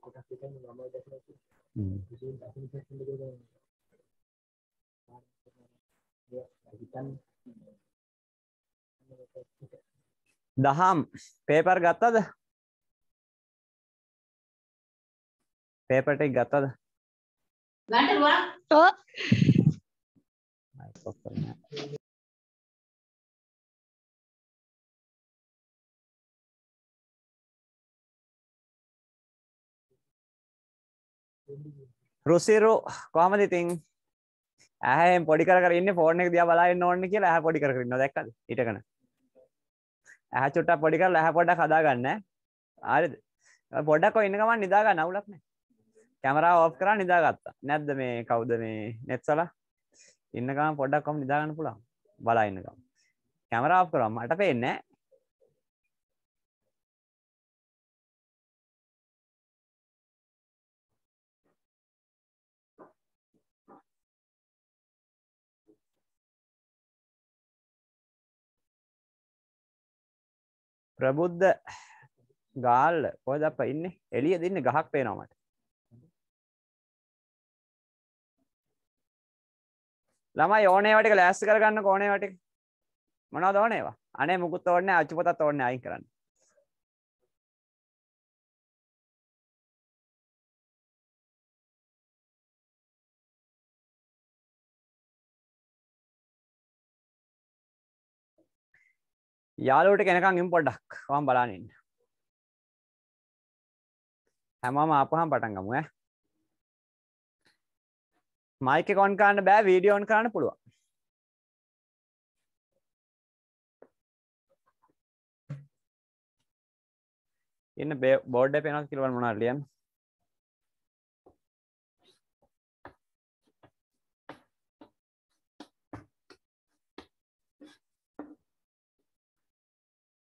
කොටස් දෙකක් නම දැකලා තියෙනවා. විශේෂයෙන් ඩොකියුමන්ට් එකේ දෙන දහම් පේපර් ගත්තද? පේපර් ටික ගත්තද? ගන්නවා. ඔව්. මයික් ඔෆ් කරන්න. රුසිරු කොහමද ඉතින් ඇහැම් පොඩි කරන්න ෆෝර්න එක දිය බලාන්න ඕන්න කියලා ඇහ පොඩි කරන්න දැක්කද ඉටකන ඇහ චුට්ට පොඩි කරලා ඇහ පොඩක් හදාගන්න ආරිද පොඩක් ඉන්නකම නිදාග නවුලක්න කැමරා ඔෆ් කරා නිදාගත්තා නැද්ද මේ කවුද මේ නෙත්සලා ඉන්නකම පොඩක් කොම නිදාගන්න පුළා බලා ඉන්නකම් කැමරා් කරම් මට පේන්නේ ප්‍රබුද්ධ ගාල්ල කොහ දප ඉන්න එලිය දෙන්න ගහක් පේනොමට ළම ඕනේවට ලෑස් කරගන්න ඕනේවට මොනව දෝනේවා අනේ මුකුත් ඕන්න අච්චපතත් ඕන්න අයි කරන්න යාලෝට කෙනකං එම් පොඩ්ඩක් වම් බලානන්න හැමම අපහම් පටන්ගමුව මයික කොන් කාන්න බෑ වීඩියෝන් කරන්න පුළුවන් ඉන්න බෝඩ් පෙනක් කිලවන් මනාර්ලියන්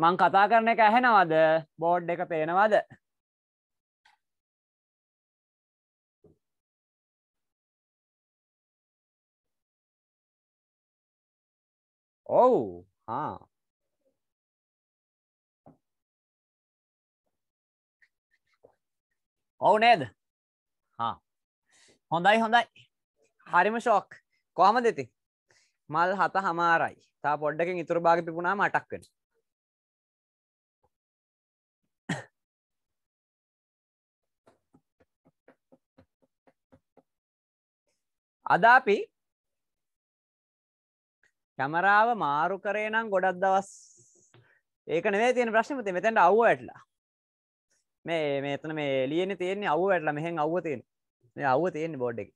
මං කතා කරන එක ඇහෙනවද බෝඩ් එක පේනවද ඔව් හා ඔවු නේද හා හොඳයි හොඳයි හරිම ශෝක් කොහම දෙති මල් හත හමාරයි තා පොඩ්ඩකින් ඉතුර භාග පිපුණා මටක් වෙන අද අපි කැමරාව මාරු කරේ නම් ගොඩක් දවස් ඒක නෙවෙයි තියෙන ප්‍රශ්නේ පුතේ මෙතෙන්ට අවුව වැටලා මේ මේ එතන මේ එළියේනේ තියෙන්නේ අවුව වැටලා මෙහෙන් අවුව තියෙන්නේ මේ අවුව තියෙන්නේ බෝඩ් එකේ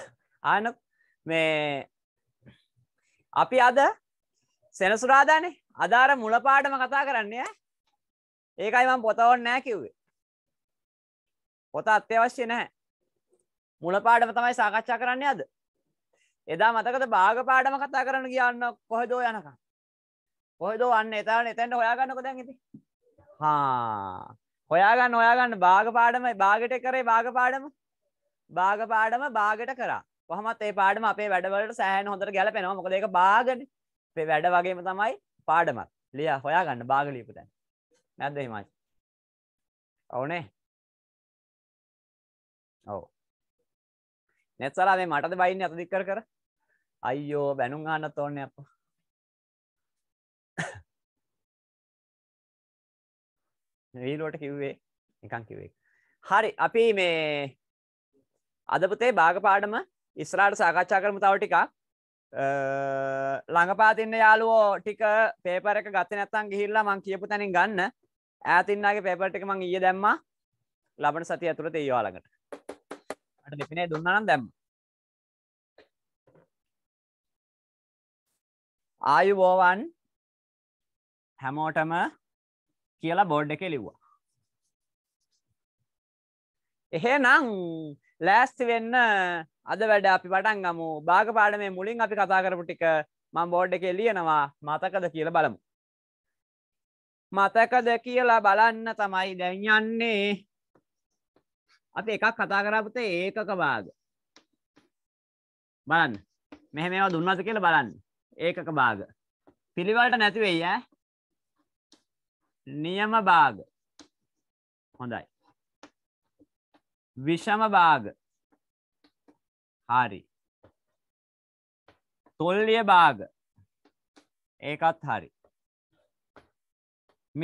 ආන මේ අපි අද සෙනසුරාදානේ අද අර මුල පාඩම කතා කරන්නේ ඈ ඒකයි මම පොත ඕනේ නැහැ කිව්වේ පොත අත්‍යවශ්‍ය නැහැ මුල පාඩම තමයි සාකච්ඡා කරන්නේ අද. එදා මතකද භාග පාඩම කතා කරන්න ගියාන්න කොහෙද යනකම්. කොහෙද අන්න එතන එතෙන්ට හොයාගන්නකො දැන් ඉතින්. හා හොයාගන්න හොයාගන්න භාග පාඩම භාගට කරේ භාග පාඩම භාග පාඩම භාගට කරා. කොහොමත් ඒ පාඩම අපේ වැඩවලට සෑහෙන හොඳට ගැලපෙනවා. මොකද ඒක භාගනේ. අපේ වැඩ වගේම තමයි පාඩමත්. ලියා හොයාගන්න භාග ලියපු දැන්. නැද්ද හිමාච්? ඔව්නේ. ඔව්. නැත්සලා මේ මටද බයින්න අත දික් කර කර අයියෝ බැනුම් අහන්න තෝන්නේ අපෝ වීලෝට කිව්වේ නිකන් කිව්වේ හරි අපි මේ අද පුතේ භාගපාඩම ඉස්සරහට සාකච්ඡා කරමු තව ටිකක් ළඟපාත ඉන්න යාළුවෝ ටික පේපර් එක ගත්තේ නැත්නම් ගිහිල්ලා මං කියපු තැනින් ගන්න ඈතින්නාගේ පේපර් ටික මං ඊයේ දැම්මා ලබන සතිය ඇතුළත ඒවා ළඟට අට දෙපිනේ දුන්නානම් දැම්ම ආයුබෝවන් හැමෝටම කියලා බෝඩ් එකේ ලිව්වා එහෙනම් ලෑස්ති වෙන්න අද වැඩ අපි පටන් ගමු භාගපාඩ මේ මුලින් අපි කතා කරපු ටික මං බෝඩ් එකේ ලියනවා මතකද කියලා බලමු මතකද කියලා බලන්න තමයි දැන් යන්නේ අපි එකක් කතා කරා පුතේ ඒකක භාග. බලන්න. මෙහෙම ඒවා දුන්නවද කියලා බලන්න. ඒකක භාග. පිළිවෙලට නැති වෙයි ඈ. නියම භාග. හොඳයි. විෂම භාග. හරි. තොල්ලිය භාග. ඒකත් හරි.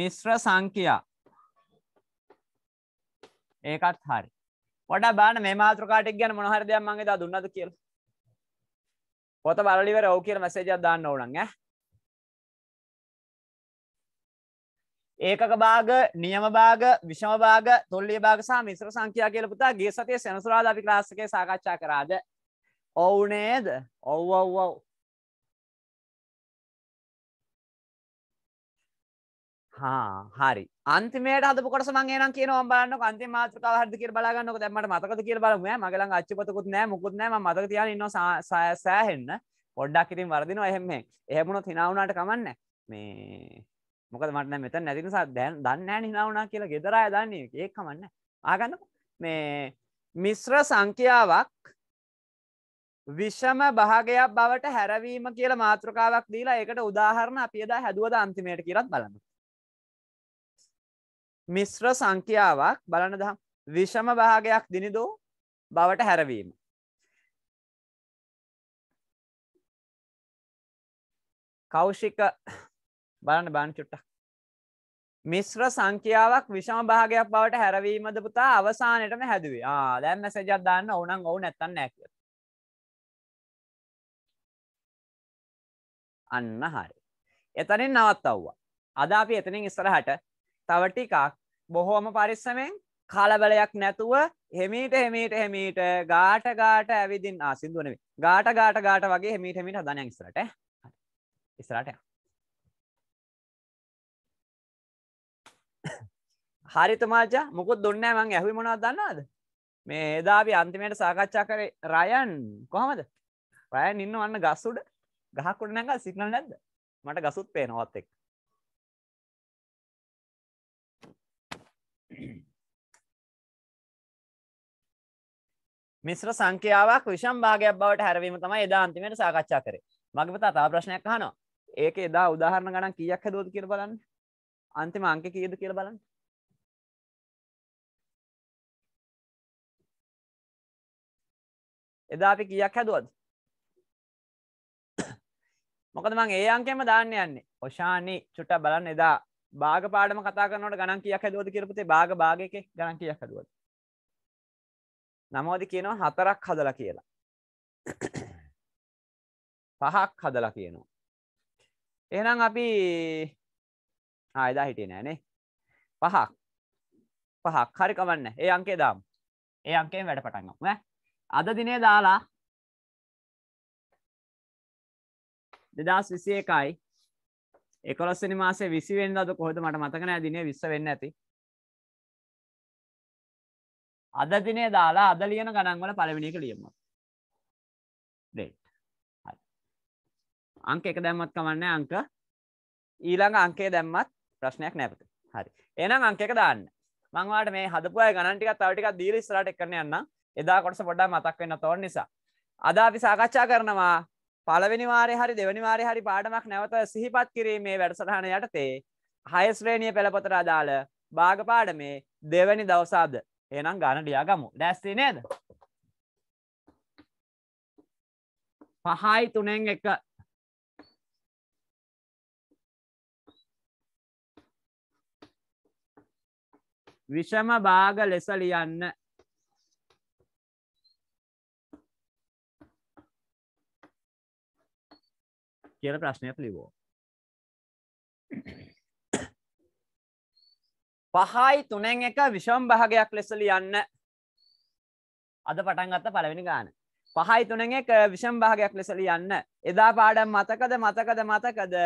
මිශ්‍ර සංඛ්‍යා ඒකත් හරි වඩා බාන මේ මාතෘකාටක් ගැන මොහර දෙයක් මගේ දා දුන්නද කියල පොත බලලිවර ඔව කියල මැසේජක් දාන්න ඕනන් ඒකක භාග නියම භාග විෂම භාග තුල්ලිය භාග සහ මිශ්‍ර සංඛ්‍යා කියල පුතා ගේ සතිය සෙනසුරාද අපි ක්ලාසකේ සාකච්ඡා කරාද ඔවුනේද ඔව් ඔව් ඔව් හරි අන්තිමයට හද කොට මගේ න කියන බන්න අන්ති මාත්‍රක හද කිය බලාගන්නක දැමට මතක කිය බලම මගල අච්චපතකුත් නෑ මුකුත් නෑ මතක තිය න්න සෑහෙන්න පොඩ්ඩක් ඉතින් වරදින එහෙම එහෙමුණො හිනාවනාට කමන්න මේ මොක මටන මෙත නැතින සා දැන් දන්න හිනාවනා කියලා ගෙදරය දන්නේ ඒ කමන්න ආගන්න මේ මිශ්‍ර සංඛ්‍යාවක් විෂම භාගයක් බවට හැරවීම කියල මාතෘකාවක් දීලා ඒකට උදාහරණ අපියදා හැදුවද අන්තිමයට කියරත් බලන්න මිශ්‍ර සංඛ්‍යාවක් බලන දහම් විෂම භාගයක් දිනිදෝ බවට හැරවීම. කෞෂික බලන්න බාංචුට්ටක්. මිශ්‍ර සංඛ්‍යාවක් විෂම භාගයක් බවට හැරවීමද පුතා අවසානයටම හැදුවේ ආ දැන් මැසේජක් දාන්න ඕනම් ඔව් නැත්තම් නෑ කියලා. අන්න හරි. එතනින් නවත්තවුවා. අද අපි එතනින් ඉස්සරහට තව ටිකක් බොහෝම පරිස්සමෙන් කලබලයක් නැතුව හෙමීට හෙමීට හෙමීට ගාට ගාට ඇවිදින් ආසිදුවනවේ ගාට ගාට ගාට වගේ හෙමීට හෙමිට හදන ඉස්රට ඉස්රට හරිතමාජ මොකුත් දුන්නෑ මං ඇහවි මොනා දන්නවාද මේ ඒදාපි අන්තිමයට සාකච්ඡා කරේ රයන් කොහමද රයන් ඉන්න වන්න ගස්සුඩ ගහකුට නැඟ සිගනල් නැද්ද මට ගසුත් පේ නොවත් එක් මිශ්‍ර සංඛ්‍යාවක් විෂම් භාගයක් බවට හැරවීම තමයි එදා අන්තිමට සාකච්ඡා කරේ. මගේ පුතා තව ප්‍රශ්නයක් අහනවා. ඒක එදා උදාහරණ ගණන් කීයක් හදුවද කියලා බලන්න. අන්තිම අංක කීයද කියලා බලන්න. එදා අපි කීයක් හැදුවද? මොකද මං ඒ අංකෙම දාන්න යන්නේ. ඔෂානි චුට්ටක් බලන්න එදා භාග පාඩම කතා කරනකොට ගණන් කීයක් හැදුවද කියලා පුතේ භාග භාගයකේ ගණන් කීයක් හැදුවද? නමෝදි කියනවා හතරක් හදලා කියලා. පහක් හදලා කියනවා. එහෙනම් අපි ආ එදා හිටියේ නෑනේ. පහක්. පහක් හරි කමන්නේ. ඒ අංකේ දාමු. ඒ අංකයෙන් වැඩ පටන් ගමු ඈ. අද දිනේ දාලා 2021යි 11 වෙනි මාසේ 20 වෙනිදාද කොහොද මට මතක නෑ දිනේ 20 වෙන්න ඇති. අද දිනේ දාලා අද ලියන ගණන්වල පළවෙනික ලියමු. රේට්. හරි. අංක එක දැම්මත් කමන්නේ අංක ඊළඟ අංකය දැම්මත් ප්‍රශ්නයක් නැපත. හරි. එහෙනම් අංක එක දාන්න. මම ඔයාලට මේ හදපු අය ගණන් ටිකක් තව ටිකක් දීලා ඉස්සරහට එක්කන්න යන්නම්. එදා කොටස පොඩ්ඩක් මතක් වෙන්න තෝරන නිසා. අද අපි සාකච්ඡා කරනවා පළවෙනි වාරේ හරි දෙවෙනි වාරේ හරි පාඩමක් නැවත සිහිපත් කිරීමේ වැඩසටහන යටතේ හය ශ්‍රේණිය පෙළපතට අදාළ භාග පාඩමේ දෙවැනි දවස අද. ඒනම් ගාන ලියාගමු දැස්සේ නේද පහයි තුනෙන් එක විෂම භාග ලෙස ලියන්න කියල ප්‍රශ්නයක් ලිවෝ පහයි තුනෙන් එක විෂම් භාගයක් ලෙස ලියන්න අද පටන්ගත්ත පළවෙනි ගාන පහයි තුනෙන් එක විෂම් භාගයක් ලෙස ලියන්න එදා පාඩම් මතකද මතකද මතකද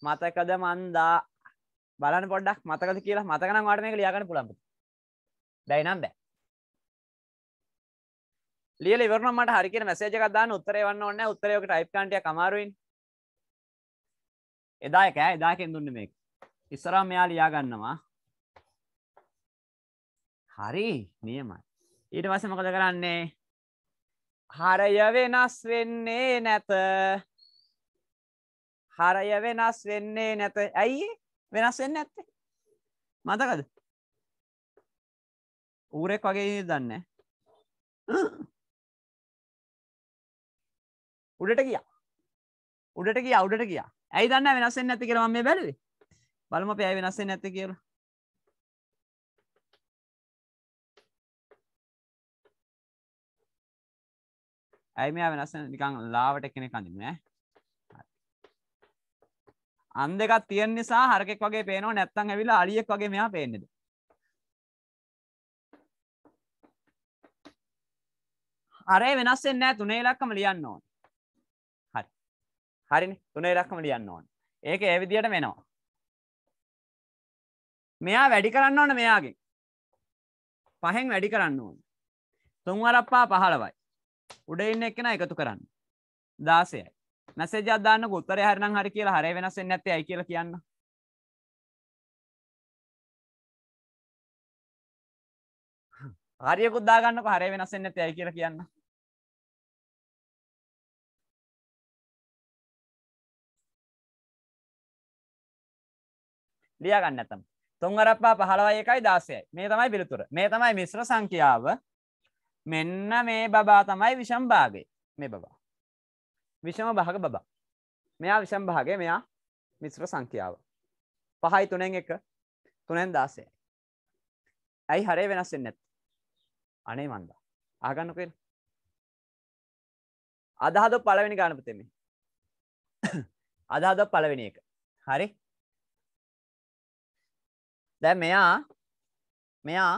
මතකද මන්දා බලන්න පොඩ්ඩක් මතකද කියලා මතකනම් වාට මේක ලියාගන්න පුළුවන් බැයි නම් බෑ ලියලා ඉවර නම් මට හරියට මැසේජ් එකක් දාන්න උත්තරේ වන්න ඕනේ නැහැ උත්තරේ ඔක ටයිප් කරන්න ටිකක් අමාරුයිනේ එදා එක එදා එකෙන් දුන්නේ මේක ඉස්සරහා මෙයා ලියා ගන්නවා හරි නියමයි. ඊට පස්සේ මොකද කරන්නේ? හරය වෙනස් වෙන්නේ නැත. හරය වෙනස් වෙන්නේ නැත. ඇයි වෙනස් වෙන්නේ නැත්තේ? මතකද? ඌරෙක් වගේ දන්නේ උඩට ගියා. උඩට ගියා උඩට ගියා. ඇයි දන්නේ වෙනස් වෙන්නේ නැති කියලා මම මේ බැලුවේ. බලමු අපි ඇයි වෙනස් වෙන්නේ නැති කියලා. ඇයි මෙයා වෙනස් නිකං ලාවට එකන කඳින්න අන් දෙකත් තියෙන් නිසා හරකෙක් වගේ පේනවා නැත්තං ඇවිලා අලියෙක් වගේ මෙයා පේනෙද අරේ වෙනස්සෙන් නෑ තුනේ ඉලක්කම ලියන්න ඕන හරි හරිනි තුනේ ඉලක්කම ලියන්න ඕන ඒක ඒ විදියට වෙනවා මෙයා වැඩි කරන්න ඕන මෙයාගෙන් පහෙන් වැඩි කරන්න ඕන තුන්වරප්පා පහළවයි උඩ ඉන්න එක්කෙන එකතු කරන්න දාසයයි මැසේජ් අදදාන්න ගොත්තර හරනම් හරි කියලා හර වෙනස්සෙන් නැති ඇයි කියලා කියන්න හරියකුද්දාගන්නක හර වෙනස්සෙන් නැති ඇයි කියලා කියන්න ලියගන්න ඇතම් තුන්වරපා පහළවයි එකයි දාසයයි මේ තමයි පිළිතුර මේ තමයි මිශ්‍ර සංඛ්‍යාව මෙන්න මේ බබා තමයි විෂම් භාගය මේ බබා විෂම භාග බබා මෙයා විෂම් භාගය මෙයා මිශ්‍ර සංඛ්‍යාව පහයි තුනෙන් එක තුනෙන් දාසය ඇයි හරේ වෙනස් වෙන්නේ නැත්තේ අනේ මන්දා ආගන්න කියලා අදහද පළවෙනි ගානපතේ මේ අදහද පළවෙනි එක හරි දැන් මෙයා මෙයා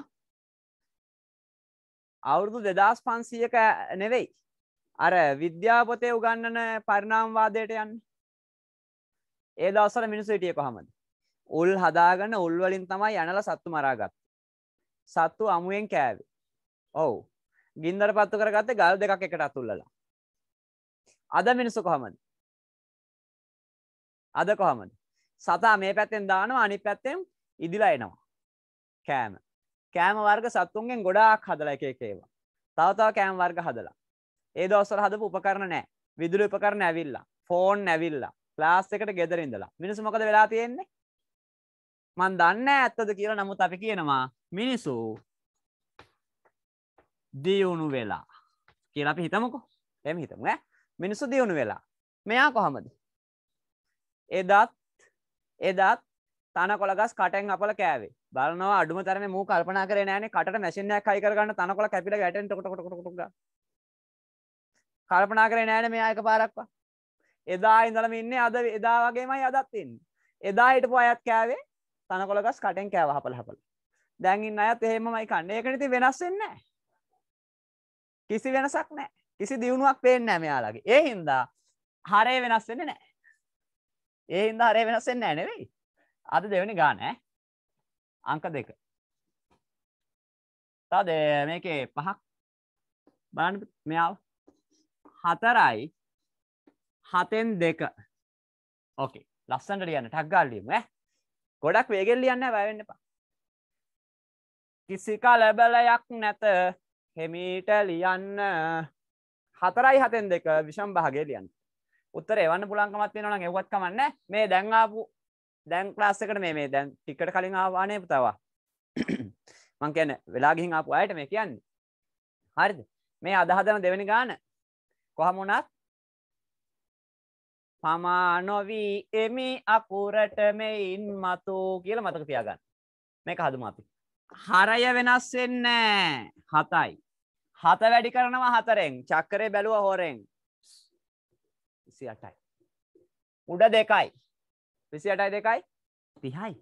අවුරුදු දෙදස් පන්සියක නෙවෙයි. අර විද්‍යාපොතය උගන්නන පරිණාම්වාදයට යන්න. ඒ දවසර මිනිස් හිටිය කොහමද. උල් හදාගන්න උල්වලින් තමයි යනල සත්තු මරාගත්. සත්තු අමුවෙන් කෑව. ඔවු ගින්දර පත්තු කරගත්ත ගල් දෙකක් එකට අතුල්ලලා. අද මිනිස්සු කොහමද. අද කොහමද. සතා මේ පැත්තෙන් දානවා අනි පැත්තෙන් ඉදිලා එනවා. කෑම කෑම වර්ග සත්තුන්ගෙන් ගොඩාක් හදලා එක එක ඒවා. තව තව කෑම වර්ග හදලා. ඒ දවස්වල හදපු උපකරණ නැහැ. විදුලි උපකරණ ඇවිල්ලා, ෆෝන් ඇවිල්ලා, ක්ලාස් එකට ගෙදර ඉඳලා. මිනිස්සු මොකද වෙලා තියෙන්නේ? මන් දන්නේ ඇත්තද කියලා නමුත් අපි කියනවා මිනිස්සු දියුණු වෙලා කියලා අපි හිතමුකෝ. එහෙම හිතමු ඈ. මිනිස්සු දියුණු වෙලා. මෙයා කොහමද? එදත් එදත් තන කොළගස් කටෙන් අපල කෑවේ බලනවා අඩුම තරම මූ කල්පනා කරේ නෑනේ කට මැසිනයක් හයි කරගන්න තනකොළ කැපිලා ගැටෙන් ටොක ටොක ටොක ටොක කල්පනා කරේ නෑනේ මෙයා එකපාරක්වා එදා ඉඳලම ඉන්නේ අද එදා වගේමයි අදත් ඉන්නේ එදා හිටපු අයත් කෑවේ තනකොළගස් කටෙන් කෑව හපල හපල දැන් ඉන්න අයත් එහෙමමයි කන්නේ ඒකනේ ඉතින් වෙනස් වෙන්නේ නැහැ කිසි වෙනසක් නෑ කිසි දියුණුවක් පේෙන් නෑ මෙයාලගේ ඒ හින්දා හරය වෙනස් වෙන්න නෑ ඒ හින්දා හරය වෙනස් වෙන්න නෑ නෙවෙයි අද දෙවැනි ගාන අංක දෙක තද මේකේ පහක් බලන්න මෙයාව හතරයි හතෙන් දෙක ඕකේ ලස්සන්ට ලියන්න ටක් ගාලා ලියමු ඈ ගොඩක් වේගෙන් ලියන්න බය වෙන්න එපා කිසි කලබලයක් නැත හෙමීට ලියන්න හතරයි හතෙන් දෙක විෂම් භාගය ලියන්න උත්තර එවන්න පුළුවන්කමක් තියෙනවා නම් එව්වත් කමන්නේ මේ දැන් ආපු දැන් ක්ලාස්සකට මේ මේ දැන් ටිකට කලින් ආවානය පුතවා මං කියන්න වෙලාගිහින් ආපු අයට මේ කියන්න හරිද මේ අදහදම දෙවැනි ගාන කොහමුණත් පමානොවී එමි අකුරට මෙයින් මතු කියල මතක තියාගන්න මේක හදුම අපි හරය වෙනස් වෙන්නෑ හතයි හත වැඩි කරනවා හතරෙන් චක්කරේ බැලුව හෝරෙන් සි අටයි උඩ දෙකයි විසි අටයි දෙකයි තිහයි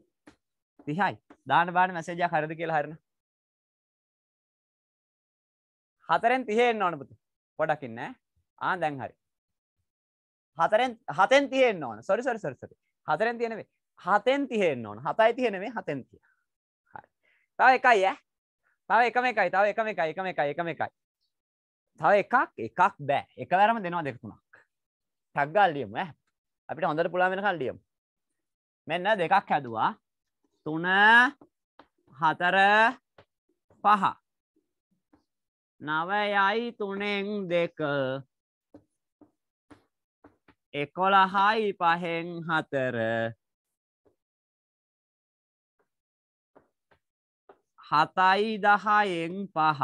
තිහයි දාන බාන මැසේජා හරද කියලා හරන හතරෙන් තිහෙන්න ඕන පුතු පොඩකින්න ආ දැන් හරි හතරෙන් හතෙන් තිහෙන්න ඕන සොරි සොරි සොරි සොරි හතරෙන් තියෙනවේ හතෙන් තිහෙන්න ඕන හතයි තියෙනවේ හතෙන් තිය හරි තව එකයි ඈ තව එකම එකයි තව එකම එකයි එකම එකයි එකම එකයි තව එකක් එකක් බෑ එකවරම දෙනවා දෙක තුනක් ටක් ගාල් ලියමු ඈ අපිට හොඳට පුළුවන් වෙනකන් ලියමු මෙන්න දෙකක් හැදවා තුන හතර පහ නවයයි තුනෙන් දෙක එකොළහයි පහෙන් හතර හතයි දහයෙන් පහ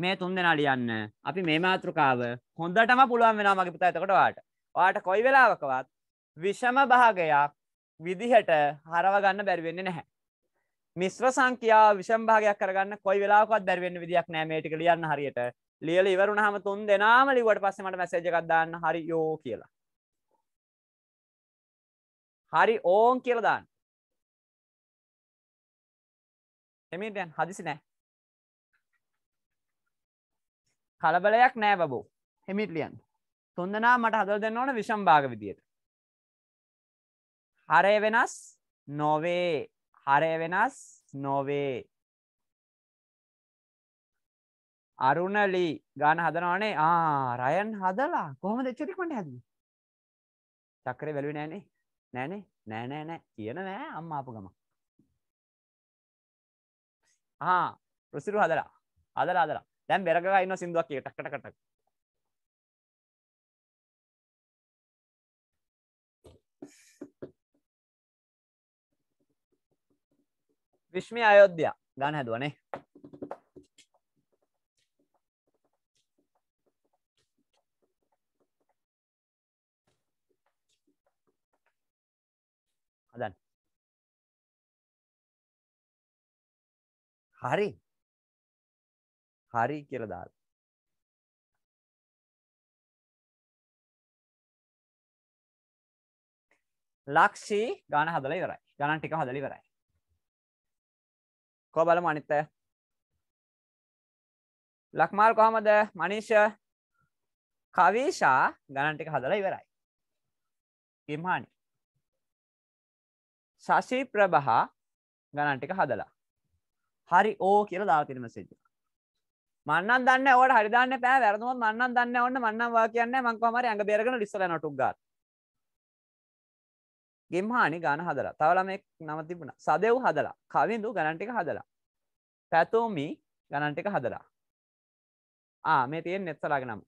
මේ තුන් දෙනා ලියන්න අපි මේ මාතෘකාව හොඳටම පුළුවන් වෙනවා මගේ පුතා එතකොට වාට වාට කොයි වෙලාවකවත් විෂම භාගයක් විදිහට හරවගන්න බැරිවෙන්න නැහැ. මිශ්‍ර සංකයා විෂම් භාගයක් කරගන්න කොයි වෙලාකත් බැරිවෙන්න විදික් නෑමේටික ලියන්න හරියට ලියල ඉවරුණ හම තුන් දෙනාම ලිවට පස්සමට මැසේජකක්දන්න හරි යෝ කියලා. හරි ඕන් කියලදාන්න. එමිටයන් හදිසි නෑ. කලබලයක් නෑ බබෝ හෙමිට ලියන් තුන්දනා මට හදල් දෙන්න ඕන විෂම් භාග විදියට හරය වෙනස් නොවේ හරය වෙනස් නොවේ අරුණලි ගාන හදනවානේ රයන් හදලා කොහොම දෙච්චරිකොට හැද චක්කරේ වැලි නෑනේ නෑනේ නෑනෑ නෑ කියන නෑ අම්ම අප ගම රුසිරු හදලා අදලා අදලා දැම් බෙරග ඉන්න සිින්දුවක් කිය ටක්කටකටක් විශ්මි අයෝධ්‍යයා ගන්න හැදුවනේ හදන් හරි හරි කියල දාල් ලක්ෂී ගාන හදල ඉවරයි ගණන් ටික හදලිවරයි කෝ බලමු අනිත් අය. ලක්මාල් කොහමද? මනීෂ කවීෂා ගණන් ටික හදලා ඉවරයි. කිම්හානි. ශෂි ප්‍රභා ගණන් ටික හදලා. හරි ඕ කියලා දාලා තියෙන මෙසේජ් එක. මන්නම් දන්නේ ඕකට හරි දාන්න එපා. වැරදුනොත් මන්නම් දන්නේ ඕන්න මන්නම් වා කියන්නේ මං කොහමරි ඇඟ බේරගෙන ලිස්සලා යනවා ටුක් ගාලා. ගෙම්හානි ගාන හදලා තවලමෙක් නම තිබුණ සදව් හදලා කවිඳු ගණන්ටික හදලා පැතෝමි ගණන්ටික හදලා ආ මේ තියෙන් නෙත්සලාග නම්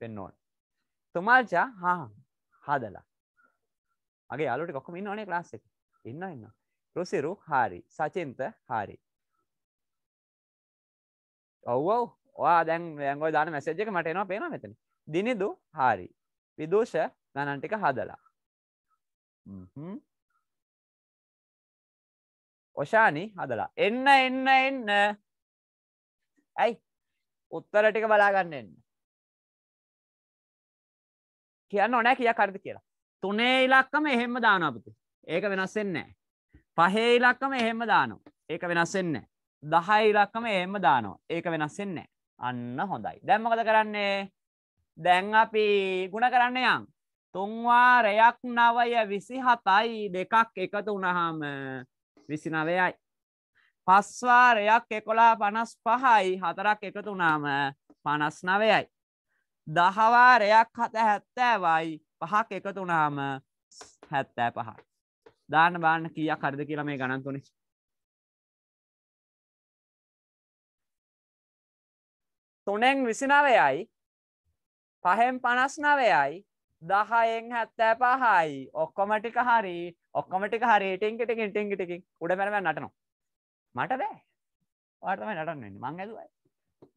පෙන්නෝන් තුමාල්චා හා හදලා අගේ අලුට කොක්කම ඉන්න ඕනේ ලාස් එක ඉන්න ඉන්න රුසිරු හාරි සචින්ත හාරි ඔව්වෝ ඔයා දැන් ඇංගෝ දාන මැසජ් එක මට එනවා පේනවා මෙතන දිනිදු හාරි විදෝෂ ගණන්ටික හදලා ඔෂානි mm-hmm. හදලා එන්න එන්න එන්න ඇයි උත්තර ටික බලාගන්න එන්න කියන්න ඕනෑ කිය කරද කියලා තුනේ ඉලක්කම එහෙම දානපති ඒක වෙනස්සෙන්නෑ පහේ ඉලක්කම එහෙම දානවා ඒක වෙනස්සෙන්න දහයි ඉලක්කම එහෙම දානවා ඒක වෙනස්සෙන්නෑ අන්න හොඳයි දැම්මකද කරන්නේ දැන් අපි ගුණ කරන්න යම් තුන්වාරයක් නවය විසි හතයි දෙකක් එකතු වනහාම විසිනවයයි. පස්වාරයක් එකොලා පනස් පහයි හතරක් එකතු වනාම පනස් නවයයි. දහවාරයක් හත හැත්තෑවයි පහක් එකතු වනාම හැත්තෑ පහයි. දාන බාන්න කියක් කරද කියලා මේ ගණන්තුනි. තුනෙන් විසිනවයයි පහෙන් පනස් නවයයි දහයෙන් හැත්තෑ පහයි ඔක්කොමටික හරි ඔක්කොමටික හරිටෙන්කටකින් ටෙන්ගිටකින් උඩ පැරම නටනවා මට බෑ වාර්තම නටන්න මං ඇදුවයි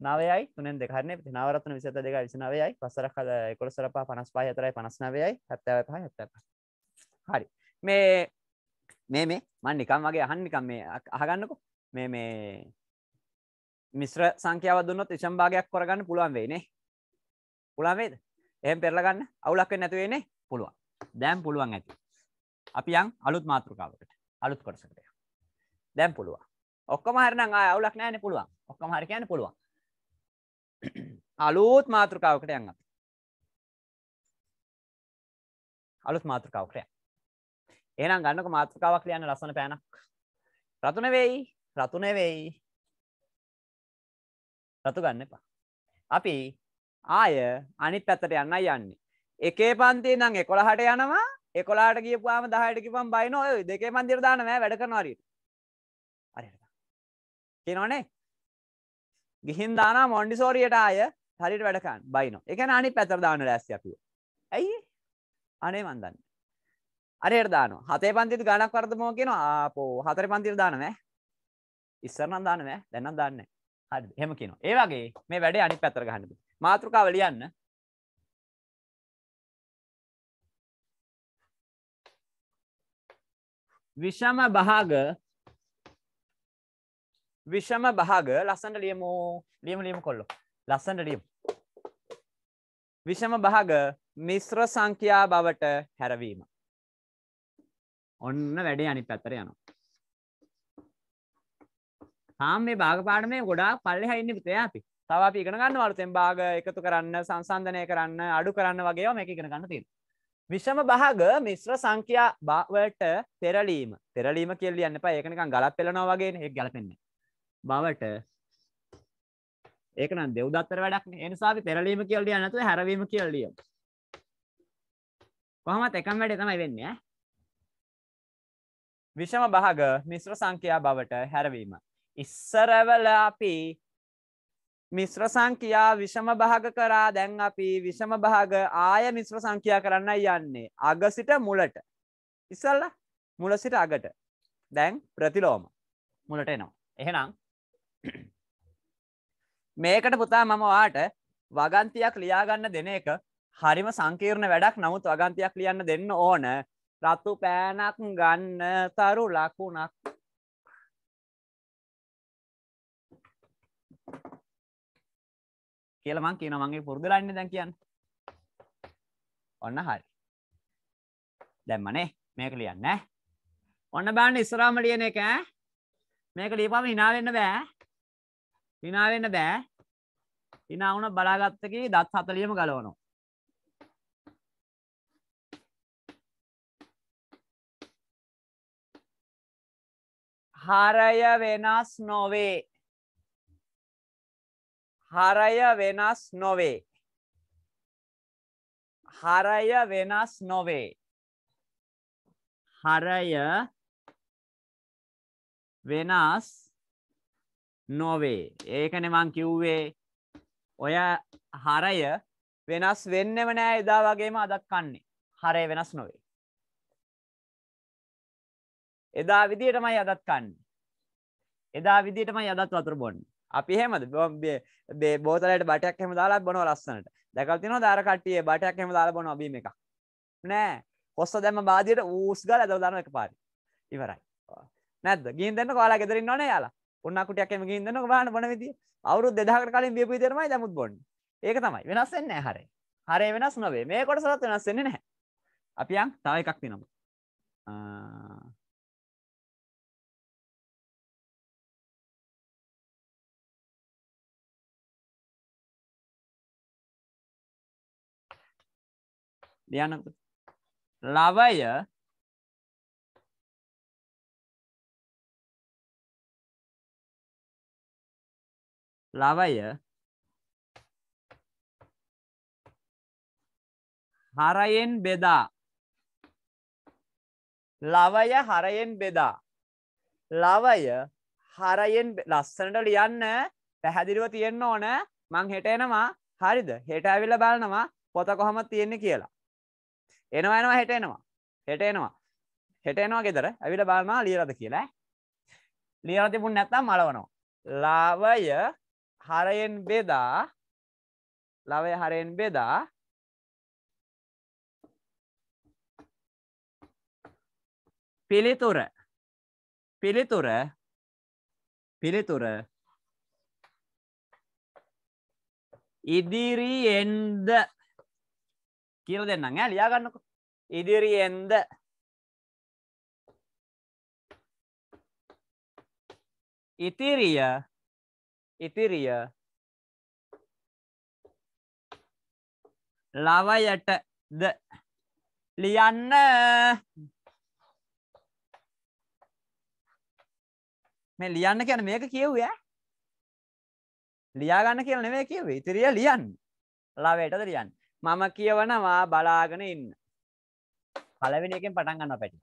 නවයයි තුනෙන් දෙකරන නවරත්න විසත දෙක විසිනවයයි පසර කද කොළසර පා පනස් පා හතරයි පනස්නවයයි හැත්තව පහ හැත්ත හරි මේ මේ මේ මන් නිකම් වගේ අහන්නිකම් මේ අහගන්නකු මේ මේ මිශ්‍ර සංකයාව දුන්නොත් විෂම්භාගයක් කොරගන්න පුළුවන් වෙයිනේ පුළන්වේද එහෙම පෙරලා ගන්න අවුලක් වෙන්නේ නැතුව එන්නේ පුළුවන්. දැන් පුළුවන් ඇති. අපි යන් අලුත් මාතෘකාවකට. අලුත් කොටසකට යමු. දැන් පුළුවන්. ඔක්කොම හරිනම් ආය අවුලක් නැහැනේ පුළුවන්. ඔක්කොම හරි කියන්නේ පුළුවන්. අලුත් මාතෘකාවකට යන් අපි. අලුත් මාතෘකාවකට යන්න. එහෙනම් ගන්නකො මාතෘකාවක් ලියන්න ලස්සන පෑනක්. රතු නෙවෙයි, රතු නෙවෙයි. රතු ගන්න එපා. අපි ආය අනිත් පැත්තට යන්න යන්නේ. එකේ පන්ති නම් එකොළහට යනවා එකොලාට කියපුවාම දහයටකිපම් බයින ඔය දෙකේ පන්දිර දානමෑ වැඩ කරනවාරට අරිට කියනවනේ ගිහින් දාන මොන්ඩිසෝරියට ආය හරිට වැඩකන් බයින එකන අනි පැතර දාන රැස්ති අපිය ඇයි අනේ මන්දන්න අරයට දාන හතේ පන්තිත් ගණක් වර්තමෝ කියෙන ආපෝ හතර පන්තිර දානමෑ ඉස්සරනම් දානමෑ දැන්නම් දන්න හරි හෙම කියන ඒ වගේ මේ වැඩේ අනි පැතර ගහන්නතු මාතෘකාව ලියන්න විෂම භාග විෂම භාග ලස්සන්ට ලියමු ලියමු ලියමු කොල්ලෝ ලස්සන්ට ලියමු විෂම භාග මිශ්‍ර සංඛ්‍යා බවට හැරවීම ඔන්න වැඩේ අනිත් පැත්තට යනවා තාම මේ භාග පාඩමේ ගොඩාක් පල්ලෙහා ඉන්නේ පුතේ අපි තව අපි ඉගෙන ගන්න අලුතෙන් භාග එකතු කරන්න සංසන්ධනය කරන්න අඩු කරන්න වගේ මේක ඉගෙන ගන්න තියෙන. විෂම භාග මිශ්‍ර සංඛ්‍යා බවට පෙරලීම පෙරලීම කියලා කියන්න එපා ඒක නිකන් ගලක් පෙළනවා වගේනේ ඒක ගැලපෙන්නේ. බවට ඒක නම් දෙව්දත්තර වැඩක් නේ. ඒ නිසා අපි පෙරලීම කියලා ලියන්නේ නැතුව හැරවීම කියලා ලියමු. කොහොමත් එකම වැඩේ තමයි වෙන්නේ ඈ. විෂම භාග මිශ්‍ර සංඛ්‍යා බවට හැරවීම. ඉස්සරවල අපි මිශ්‍ර සංකයා විෂම භාග කරා දැන් අපි විෂම භාග ආය මිශ්‍ර සංකයා කරන්න යන්නේ අග සිට මුලට ඉස්සල්ල මුල සිට අගට දැන් ප්‍රතිලෝම මුලට එනවා එහෙනම් මේකට පුතා මම වාට වගන්තියක් ලියාගන්න දෙන එක හරිම සංකීර්ණ වැඩක් නමුත් වගන්තියක් ලියන්න දෙන්න ඕන රතු පෑනක් ගන්න තරු ලකුණක් කියල මං කියන මගේ පුරදුලන්න දැ කියන්න ඔන්න හරි දැම්මනේ මේක ලියන්න ඔන්න බෑන්ඩ ඉස්රාම ලියන එක මේක ලියපම හිනාවෙන්න බෑ හිනාවෙන්න බෑ හිනාවුන බලාගත්තක දත් හතලියම ගලවනු හරය වෙනස් නොවේ හරය වෙනස් නොවේ. හරය වෙනස් නොවේ. හරය වෙනස් නොවේ. ඒකන මං කිව්වේ ඔය හරය වෙනස් වෙන්නම නෑ එදා වගේම අදත් කන්නේ හරය වෙනස් නොවේ. එදා විදියටමයි අදත් කන්නේ. එදා විදියටමයි අදත් වතුර බොන්නේ. අපි හෙමද බෝතලට බටයක් හෙම දාලා බොන ලස්සනට දැකල්තින දාර කට්ටියේ බටයක් හෙම දාලා බොන බීම එකක් නෑ කොස්ස දැම බාදියට ඌස්ගල ඇදව දන්න එක පාරි ඉවරයි නැද ගින්දන්න කාලා ගෙදරින් නොන යාලා පුන්නකුටයක් එම ගින්දන්න බාන බොන විදි අවුරු දෙදහකට කලින් බියපු විතරමයි දැමුත් බොන්න ඒක තමයි වෙනස්සෙන්නේ හරි හරේ වෙනස් නොවේ මේ කොට සලත් වෙනස්සෙන්නේ නැහැ අපියන් තව එකක් තිනවා ලියන්නක ලවය ලවය හරයෙන් බෙදා ලවය හරයෙන් බෙදා ලවය හරයෙන් ලස්සනට ලියන්න පැහැදිලිව තියෙන්න ඕන මං හෙට එනවා හරිද හෙට ඇවිල්ල බලනවා පොත කොහොම තියෙන්නේ කියලා එනවා එනවා හෙට එනවා හෙට එනවා හෙට එනවා ගෙදර ඇවිල බලනවා ලියලද කියලා ලියලා තිබුණ නැත්නම් මලවනවා ලාවය හරයෙන් බෙදා ලාවය හරයෙන් බෙදා පිළිතුර පිළිතුර පිළිතුර ඉදිරියෙන්ද කියල දෙන්නම් ඈ ලියාගන්නකො ඉදිරියෙන්ද ඉතිරිය ඉතිරිය ලවයටද ලියන්න මේ ලියන්න කියන මේක කියව්ය ලියාගන්න කියන නෙමේ කියවේ ඉතිරිය ලියන්න ලවයටද ලියන්න මම කියවනවා බලාගෙන ඉන්න. පළවෙනි එකෙන් පටන් ගන්නවා පැටි.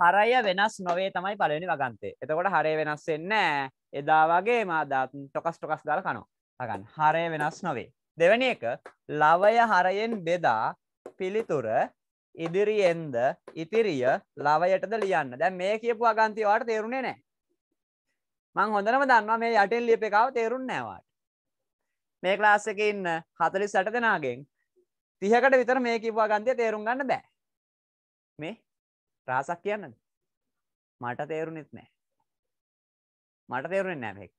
හරය වෙනස් නොවේ තමයි පළවෙනි වගන්තේ. එතකොට හරය වෙනස් වෙන්නේ එදා වගේම අදත් ටොකස් ටොකස් දාලා කනවා. අගන්න. හරය වෙනස් නොවේ. දෙවෙනි එක ලවය හරයෙන් බෙදා පිළිතුර ඉදිරියෙන්ද ඉතිරිය ලවයටද ලියන්න. දැන් මේ කියපු අගන්තිය ඔයාලට තේරුනේ නැහැ. මං හොඳටම දන්නවා මේ යටින් ලියප එකව තේරුන්නේ නැහැ ඔයාලට. මේ ක්ලාස් එකේ ඉන්න 48 දෙනාගෙන් තිහකට විතර මේ කිව්වා ගන්ධය තේරුම් ගන්න බෑ මේ රාසක් කියන්නද මට තේරුණෙත් නෑ මට තේරුණෙ නෑ මේක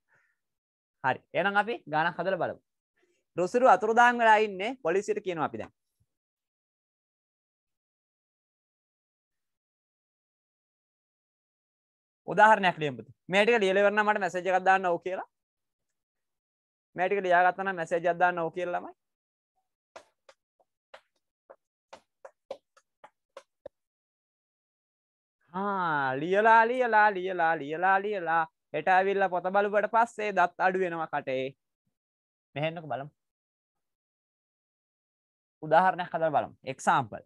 හරි එහෙනම් අපි ගානක් හදලා බලමු රුසිරු අතුරුදාන් වෙලා ඉන්නේ පොලිසියට කියනවා අපි දැන් උදාහරණයක් ලියමු මේ ටික ලියලා ඉවරනම් මට මැසේජ් එකක් දාන්න ඕක කියලා මේ ටික ලියාගත්තා නම් මැසේජ් එකක් දාන්න ඕක කියලා ළමයි ලියලා ලියලා ලියලා ලියලා ලියලා හෙට ඇවිල්ල පොත බලුවට පස්සේ දත් අඩු වෙනවා කටේ මෙහෙන්නක බලම් උදාහරණයක් කදර බලම් එක්සාම්පල්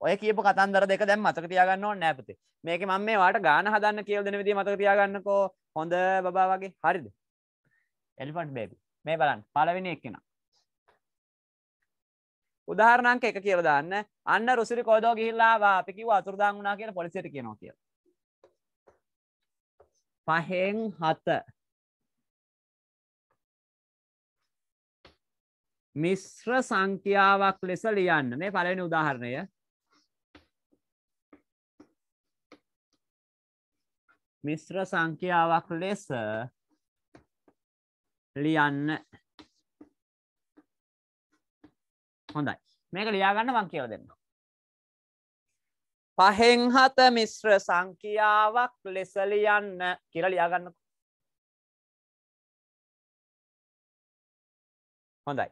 ඔය කියපු කතන්දර දෙක දැන් මතක තියාගන්න ඕනේ නෑ පුතේ. මේක මම මේ වාට ගාන හදන්න කියලා දෙන විදිය මතක තියාගන්නකෝ. හොඳ බබා වගේ. හරිද? elephant baby. මේ බලන්න. පළවෙනි එක්කෙනා. උදාහරණංක එක කියල දන්න අන්න රුසිරි කොදෝ ගිහිල්ලා අපිකිව අතුරදාං වුණා කියන පොලිසියට කියනවා කිය පහෙන් හත මිශ්‍ර සංඛ්‍යාවක් ලෙස ලියන්න මේ පලවෙනි උදාහරණය මිශ්‍ර සංඛ්‍යාවක් ලෙස ලියන්න හොඳයි. මේක ලියාගන්න මං කියව දෙන්න. පහෙන් හත මිශ්‍ර සංඛ්‍යාවක් ලෙස ලියන්න කියලා ලියාගන්න. හොඳයි.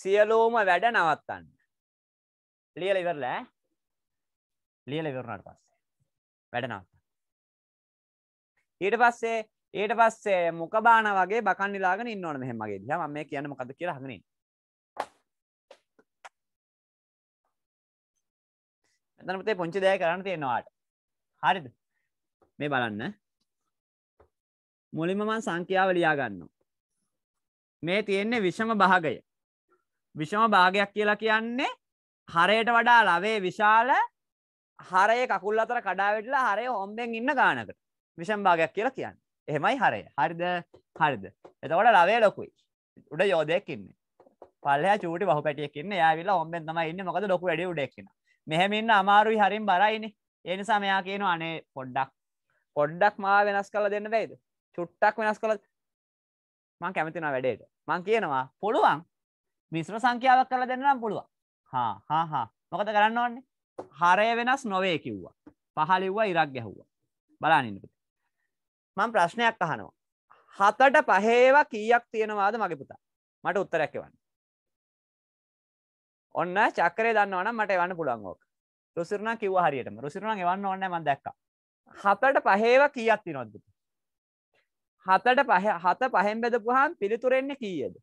සියලෝම වැඩ නවත්තන්න. ලියලා ඉවරලා ඈ. ලියලා ඉවරනාට පස්සේ වැඩ නවත්තන්න. ඊට පස්සේ ඊට පස්සේ මුඛ බාන වගේ බකන් නිලාගෙන ඉන්න ඕන මෙහෙම මගේ දිහා මම මේ කියන්නේ මොකද්ද කියලා අහගෙන ඉන්න. මෙතන පුතේ පුංචි දෙයක් කරන්න තියෙනවාට. හරිද? මේ බලන්න. මුලින්ම මම සංඛ්‍යාව ලියා ගන්නවා. මේ තියෙන්නේ විෂම භාගය. විෂම භාගයක් කියලා කියන්නේ හරයට වඩා ලවේ විශාල හරයේ කකුල් අතර කඩා වැටිලා හරය හොම්බෙන් ඉන්න ගානකට. විෂම භාගයක් කියලා කියන්නේ. එහෙමයි හරය. හරිද? හරිද? එතකොට ලවේ ලොකුයි. උඩ යෝධයෙක් ඉන්නේ. පල්ලෙහා චූටි බහුපැටියෙක් ඉන්නේ. එයා ඇවිල්ලා හොම්බෙන් තමයි ඉන්නේ. මොකද ලොකු වැඩි උඩෙක් ඉන්නවා. මෙහැමින්න අමාරුයි හරින් බරයිනේ ඒනිසා මෙයා කියනවා අනේ පොඩ්ඩක් පොඩ්ඩක් මා වෙනස් කළ දෙන්න බැයිද චුට්ටක් වෙනස් කළ මං කැමතිනවා වැඩේට මං කියනවා පුළුවන් මිශ්‍ර සංඛ්‍යාවක් කරලා දෙන්න නම් පුළුවන් හා හා හා මොකද කරන්න ඕන්නේ හරය වෙනස් නොවේ කිව්වා පහලිව්වා ඉරක් ගැහුවා බලන්න ඉන්න පුතේ මම ප්‍රශ්නයක් අහනවා හතට පහේවා කීයක් තියෙනවාද මගේ පුතා මට උත්තරයක් එවන්න ඔන්න චක්‍රය දන්නවනම් මට එවන්න පුළුවන් ඕක රුසිරුණා කිව්වා හරියටම රුසිරුණා එවන්න ඕනේ නැහැ මම දැක්කා හතට පහේව කීයක් තියෙනවද හතට පහ හත පහෙන් බෙදපුවාම පිළිතුරෙන්නේ කීයද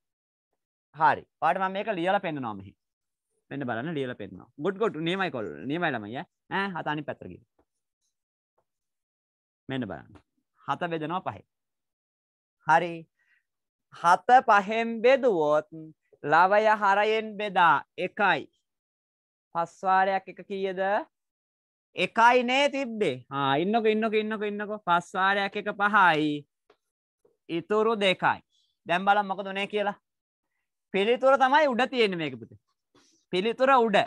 හරි පාට මම මේක ලියලා පෙන්නනවා මෙහි මෙන්න බලන්න ලියලා පෙන්නනවා ගුඩ් ගුඩ් නියමයි කොල් නියමයි ළමයි ඈ හත අනිත් පැත්තට ගිහින් මෙන්න බලන්න හත බෙදනවා පහේ හරි හත පහෙන් බෙදුවොත් ලවය හරයෙන් බෙදා එකයි පස්වාරයක් එක කීයද එකයි නේ තිබ්බේ ආ ඉන්නක ඉන්නක ඉන්නක ඉන්නක පස්වාරයක් එක පහයි ඉතුරු දෙකයි දැම් බලම් මොකද උනේ කියලා පිළිතුර තමයි උඩ තියෙන මේක පුතේ පිළිතුර උඩ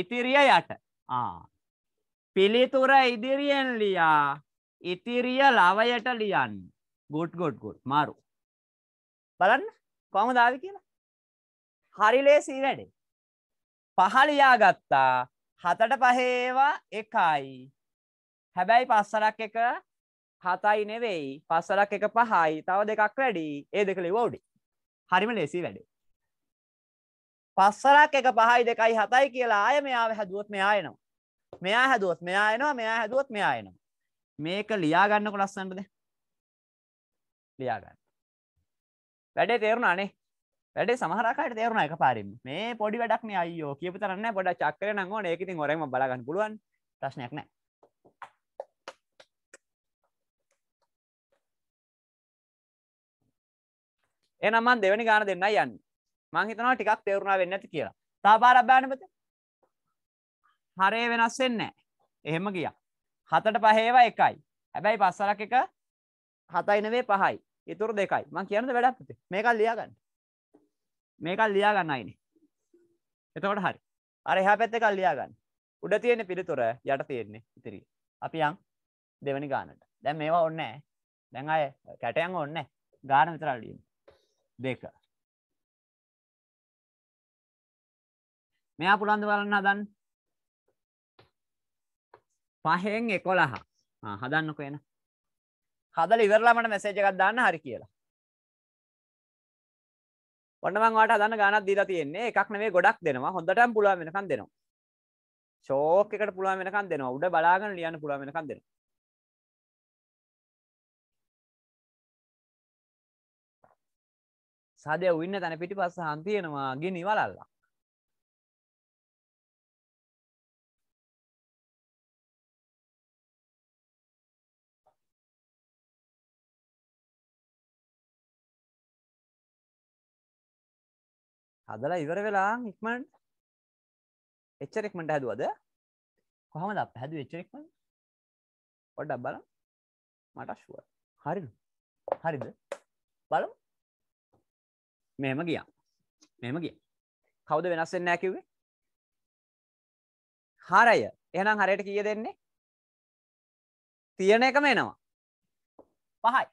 ඉතිරිය යට ආ පිළිතුර ඉදිරියෙන් ලියා ඉතිරිය ලවයට ලියන්න ගොඩ් ගොඩ් ගොඩ් මාරු බලන්න කොහමද ආවේ කියලා හරි ලේසි වැඩේ. පහ ලියාගත්තා හතට පහේවා එකයි. හැබැයි පස්සරක් එක හතයි නෙවෙයි පස්සරක් එක පහයි තව දෙකක් වැඩි ඒ දෙක ලිව උඩි. හරිම ලේසි වැඩේ. පස්සරක් එක පහයි දෙකයි හතයි කියලා ආය මෙයා හැදුවොත් මෙයා එනවා. මෙයා හැදුවොත් මෙයා එනවා මෙයා හැදුවොත් මෙයා එනවා. මේක ලියා ගන්නකො ලස්සනටද? ලියා ගන්න. වැඩේ තේරුණානේ. වැඩේ සමහරකාට තේරුණ එක පාරිම මේ පොඩි වැඩක්න අයෝ කියප තරන්න පොඩ චක්කර නංගෝ ඒකති ොරම බලගන්න පුළුවන් ප්‍රශ්නයක් නෑ එනම්මන් දෙවැනි ගාන දෙන්න යන්න මංහිතනවා ටිකක් තේරුණා වෙන්න ඇති කියලා තාපාර අබ්‍යානපත හරේ වෙනස් වෙන්නේ එහෙම ගිය හතට පහේවා එකයි හැබැයි පස්සලක් එක හතයිනවේ පහයි ඉතුරු දෙකයි මං කියනද වැඩක්ත මේකල් ලියගන්න මේකල් ලියා ගන්නයින එතකොට හරි අර එහා පැත්තකල් ලියා ගන්න උඩ තියෙන පිරිතුර යට තියෙන්නේ ඉතිරි අපි යන් දෙවනි ගානට දැන් මේවා ඔන්න දැන් අය කැටයන් ඔන්න ගාන විතරල් ලියන්න දෙක මෙයා පුළන්ද බලන්න හදන්න පහෙන් එකොළහ හදන්නක එන හදල ඉවරලාමට මැසේජ එකක් දාන්න හරි කියලා ඔන්න මං ඔයාලට හදන්න ගානක් දීලා තියෙන්නේ. එකක් නෙවෙයි ගොඩක් දෙනවා. හොඳටම පුළුවන් වෙනකන් දෙනවා. ෂෝක් එකට පුළුවන් වෙනකන් දෙනවා. උඩ බලාගෙන ලියන්න පුළුවන් වෙනකන් දෙනවා. සදේ උින්න තැන පිටිපස්ස හන් තියෙනවා ගිනි වලල්ලා. හදලා ඉවර වෙලා ඉක්මන් එච්චරෙක්මට හැදුවද කොහමද අප හැදු එච්චරෙක්ම පොඩ්ඩක් බලන්න මට ෂුවර් හරිද හරිද බලමු මෙහෙම ගියා මෙහෙම ගියා කවුද වෙනස් වෙන්නේ නැහැ කිව්වේ හරය එහෙනම් හරයට කීය දෙන්නේ තියෙන එකම එනවා පහයි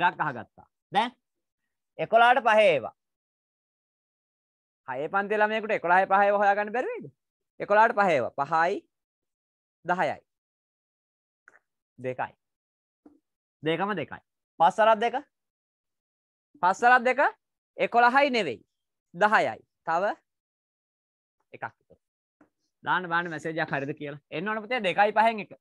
ඉරක් අහගත්තා දැන් 11ට පහේ ඒවා හය පන්ති ළමයෙකුට 11 5 හොයාගන්න බැරි වෙයිද? 11ට 5 ඒවා 5යි 10යි දෙකයි දෙකම දෙකයි පස්සරත් දෙක පස්සරත් දෙක 11යි නෙවෙයි 10යි තව එකක් විතර දාන්න බලන්න මැසේජ් එකක් හරිද කියලා එන්න ඕන පුතේ 2යි 5න් එක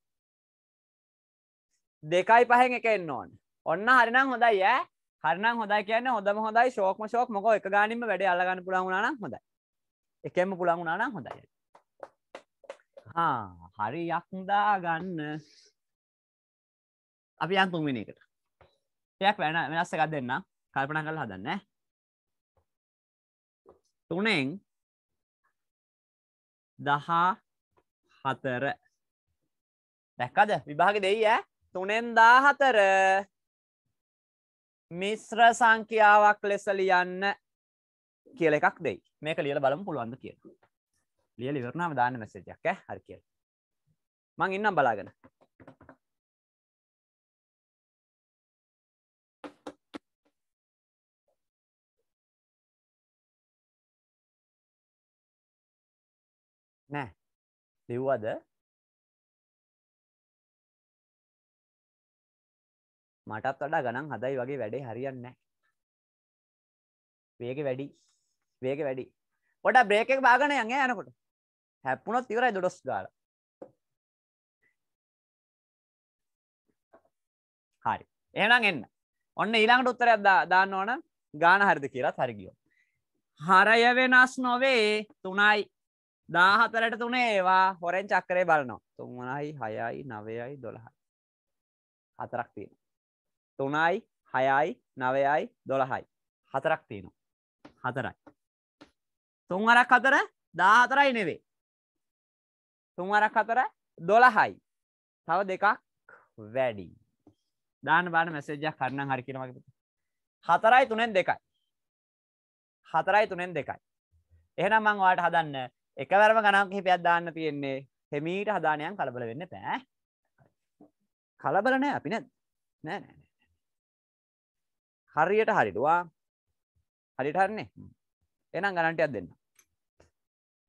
2යි 5න් එක එන්න ඕන ඔන්න හරිනම් හොඳයි ඈ හරිනම් හොඳයි කියන්න හොඳම හොඳයි ශෝක්ම ශෝක් මොක එක ගානිම වැඩ අල්ලගන්න පුළන්ුණනම් හොඳයි එකෙම පුළන්ුණනම් හොඳයි හරි යක්දා ගන්න අපි යන් තුන්විනිකට එයක් වැන වෙනස්ස එකක් දෙන්න කල්පන කල් හදන්න තුනෙන් දහා හතර දැක්කද විභාග දෙයි තුනෙන් දා හතර මිශ්‍ර සංඛ්‍යාවක් ලෙස ලියන්න කියල එකක් දෙයි මේක ලියල බලම පුළුවන්ද කිය ලියල විරනාම දාන්න මැසේජක් හරි කියල මං ඉන්නම් බලාගෙන නෑ ලිව්වද මටත් වඩා ගණන් හදයි වගේ වැඩේ හරියන්න වේග වැඩි වේග වැඩි ොඩ බ්‍රේක එක බාගන යගේ යනකොට හැප්පුුණොත් තිවරයි දොඩොස් ගාල හරි එහනම් එන්න ඔන්න ඊළඟට උත්තරයක් දාන්න ඕන ගාන හරිද කියලත් හරිගියෝ හරය වෙනස් නොවේ තුනයි දාහතරට තුනේ ඒවා හොරෙන් චක්කරේ බලනවා තුන්වනයි හයයි නවයයි දොළහයි හතරක් තියෙන තුනයි හයයි නවයයි දොළහයි හතරක් තියෙනවා හතරයි තුන් අරක් හතර දාහතරයි නෙවේ තුන් අරක් හතර දොළහයි තව දෙකක් වැඩි දාන බාන මැසේජයක් කරන්නම් හරි කියනවා හතරයි තුනෙන් දෙකයි හතරයි තුනෙන් දෙකයි එහෙනම් මං ඔයාලට හදන්න එකවරම ගණන් කිහිපයක් දාන්න තියෙන්නේ හිමීට හදානයන් කලබල වෙන්න බෑ කලබල නෑ අපි නෑ නෑ නෑ හරියට හරිටවා හරිට හරන්නේ එනම් ගණන්ටයක් දෙන්න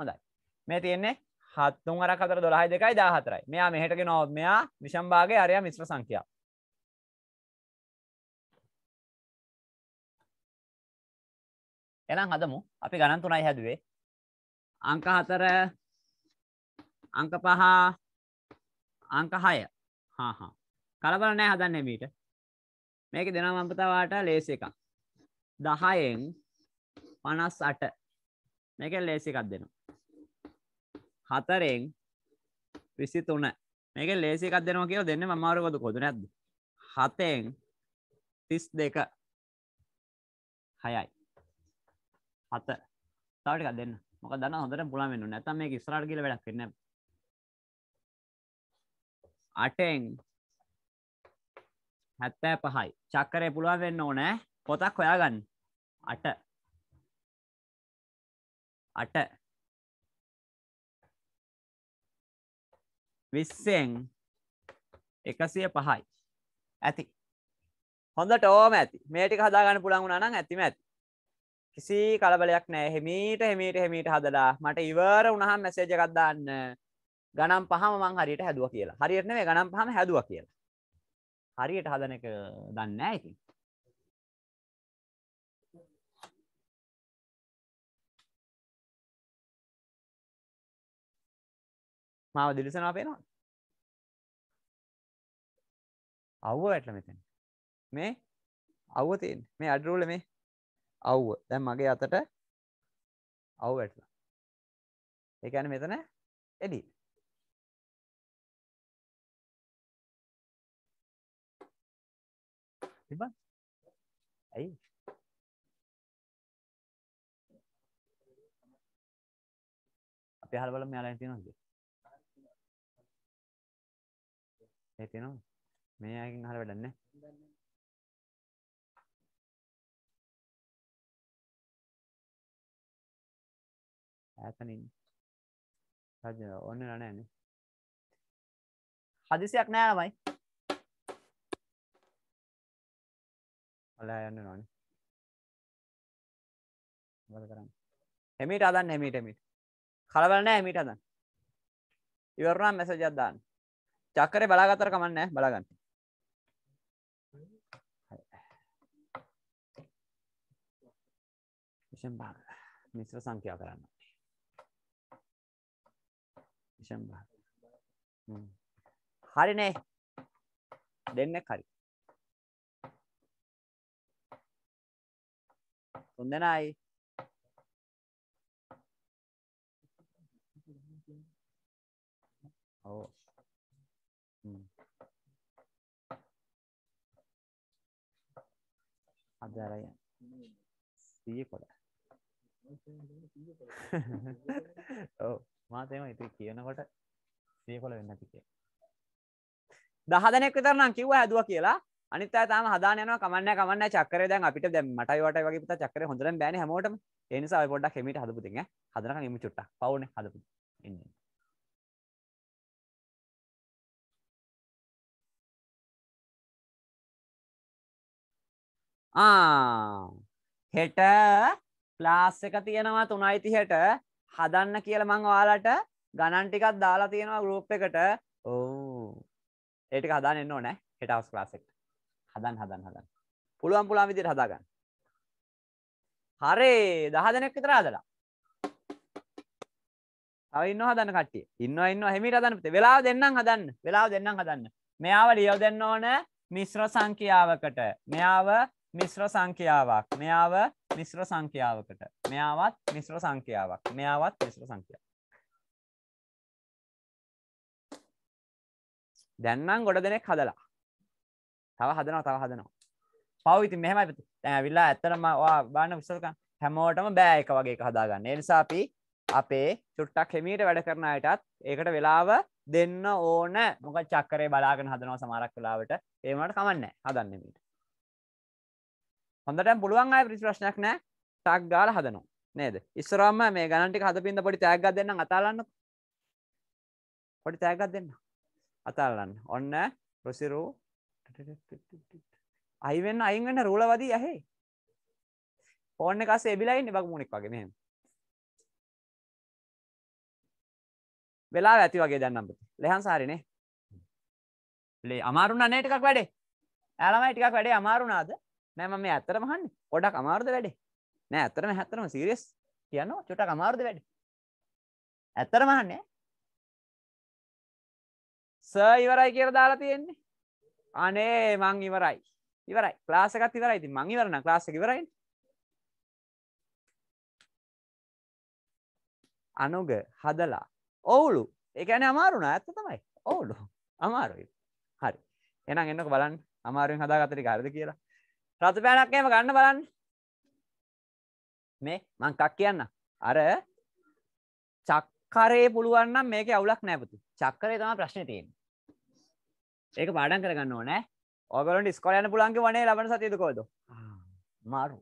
හොඳයි මේ තියෙන්නේ හත්තුන් අර කතර දොළහයි දෙකයි දාහතරයි මෙයා මෙහටක නොත් මෙයා විෂම්භාගේ අරයා මිශ්‍ර සංඛ්‍යා එනම් හදමු අපි ගණන් තුනයි හැදුවේ අංක හතර අංක පහ අංක හය හා හා කලබල නෑ හදන්නේ මීට මේක දෙනවා මම පුතාට ලේසි එකක් 10න් 58 මේක ලේසි එකක් දෙනවා 4න් 23 මේක ලේසි එකක් දෙනවා කියලා දෙන්නේ මම අර කොද කොද නැද්ද 7න් 32 6යි 7 තව ටිකක් දෙන්න මොකද දන්න හොඳට පුළුවන් වෙන්න ඕනේ නැත්නම් මේක ඉස්සරහට ගිහලා වැඩක් වෙන්නේ නැහැ 8න් හැත්තෑ පහයි චක්කරය පුළුවන් වෙන්න ඕනෑ පොතක් හොයාගන්න අට අට විස්සෙන් එකසිය පහයි ඇති හොඳට ඕම ඇති මේටි හදාගන්න පුළන්ගුණ නම් ඇතිම ඇති කිසි කලබලයක් නෑ හෙමීට හෙමීට හෙමීට හදලා මට ඉවර උනහම් මැසේජ එකක්දාන්න ගනම් පහම මං හරියට හැදුව කියලා හරියටන මේ ගනම් පහම හැදුව කියලා හරියට හදන එක දන්න ඇති මාව දිලිසනා පේනවා අව්ව වැටල මෙතන මේ අව්ව තියෙන් මේ අඩරුවල මේ අව්ව දැන් මගේ අතට අව් වැටලා ඒකන මෙතන එඩිට පිළිබඳ. ඇයි? අපි අහලා බලමු යාළුවනේ තියෙනවද? ඒ තියෙනවද? මේ අයගෙන් අහලා වැඩක් නැහැ. ඈතනින් රජ ඕනේ නැහැ නේ. හදිසියක් නෑ නමයි. ඔලා යන්න නොන බල කරන්න හෙමිට අදන්න හෙමිට මිට කලබලන හෙමිට අදන්න ඉවරුණා මැසජත් දාන්න චක්කරේ බලාගතර කමන්න බලාගන්න විෂම් භාග මිශ්‍ර සංඛ්‍යා කරන්න විෂම් භාග හරිනේ දෙන්න හරි තුන්දෙනයි ඔව් අදරය සීය කොඩ ඔව් මාතේම ඉතින් කියනකොට සීය කොළ වෙන්න තිකේ දහ දෙනෙක් විතර නම් කිව්වා හැදුවා කියලා අනිත් අය තාම හදාන යනවා කමන්න කමන්න චක්කරේ දැන් අපිට දැන් මටයි වටයි වගේ පුතා චක්කරේ හොඳටම බෑනේ හැමෝටම ඒ නිසා ඔය පොඩ්ඩක් හෙමීට හදපු දෙන්න හදනකන් එමු චුට්ටක් පවුනේ හදපු ඉන්න ආ හෙට ක්ලාස් එක තියෙනවා 3:30ට හදන්න කියලා මම ඔයාලට ගණන් ටිකක් දාලා තියෙනවා ගෲප් එකට ඕ ඒ ටික හදාන්න එන්න ඕනේ හෙට හවස් ක්ලාස් එකට හදන් හදන් හදන් පුළුවන් පුළුවන් විදිහට හදාගන්න හරේ 10 දෙනෙක් විතර හදලා තව ඉන්නවා හදන්න කට්ටිය ඉන්නවා ඉන්නවා හිමීට හදන්න පුතේ වෙලාව දෙන්නම් හදන්න වෙලාව දෙන්නම් හදන්න මෙයාව ලියව දෙන්න ඕන මිශ්‍ර සංඛ්‍යාවකට මෙයාව මිශ්‍ර සංඛ්‍යාවක් මෙයාව මිශ්‍ර සංඛ්‍යාවකට මෙයාවත් මිශ්‍ර සංඛ්‍යාවක් මෙයාවත් මිශ්‍ර සංඛ්‍යාවක් දැන් නම් ගොඩ දෙනෙක් හදලා තව හදනවා තව හදනවා පවවිති මෙහමයි ඇවිල්ලා ඇත්තරම බාන විසක හැමෝටම බෑ එක වගේ හදාගන්න නිසාපි අපේ චුට්ටක් හෙමීට වැඩ කරන අයටත් ඒකට වෙලාව දෙන්න ඕන මොක චක්කරේ බලාගෙන හදනවා සමරක් වෙලාවට ඒමට කමන්න හදන්නමීට හොඳට පුළුවන් අය ප්‍රශ්නයක් නෑ ටක් ගාල හදනවා නේද ඉස්සරම්ම මේ ගණන්ටි හද පින්ද පොඩි තෑගක් දෙන්න අතාලන්න පොඩි තෑගත් දෙන්න අතාලන්න ඔන්න ප්‍රසිරූ අයිවෙන්න අයිගන්න රූලවදී ඇහේ ඕන්න කස එබිලයින්න බක් මුණෙක් වගේ මෙහෙම වෙලා ඇති වගේ දැන්නම් ලෙහන් සාරිනේ ලේ අමාරුුණ නෑ ටිකක් වැඩේ ඇලමයි ටිකක් වැඩේ අමාරුනාද නෑම මේ ඇත්තරම හන්න ගොඩක් අමාරුද වැඩේ නෑ ඇත්තරම හැත්තරම සිරියස් කියන්න චොටක් අමාරුද වැඩ ඇත්තරම හන්නේ සර් ඉවරයි කියලා දාලා තියෙන්නේ අනේ මං ඉවරයි ඉවරයි ලාසකත් ඉවරයි ති මං ඉවරන ලාස ඉවරයි අනුග හදලා ඔවුලු එකන අමාරුණ ඇත්ත තමයි ඔවුලු අමාරුයි හරි එනම් එන්නක බලන් අමාරුවෙන් හදාගතරි කාරද කියලා රතු පෑනක්කම ගන්න බලන්න මේ මං කක් කියන්න අර චක්කරේ පුළුවන්නම් මේක අවුලක් නැපතු චක්කරේ තම ප්‍රශ්න තියෙන් ඒක පාඩන් කරගන්න ඕනෑ ඔගලට ස්කොල යන පුලන්කි වනේ ලබන සතියද කෝද මාරු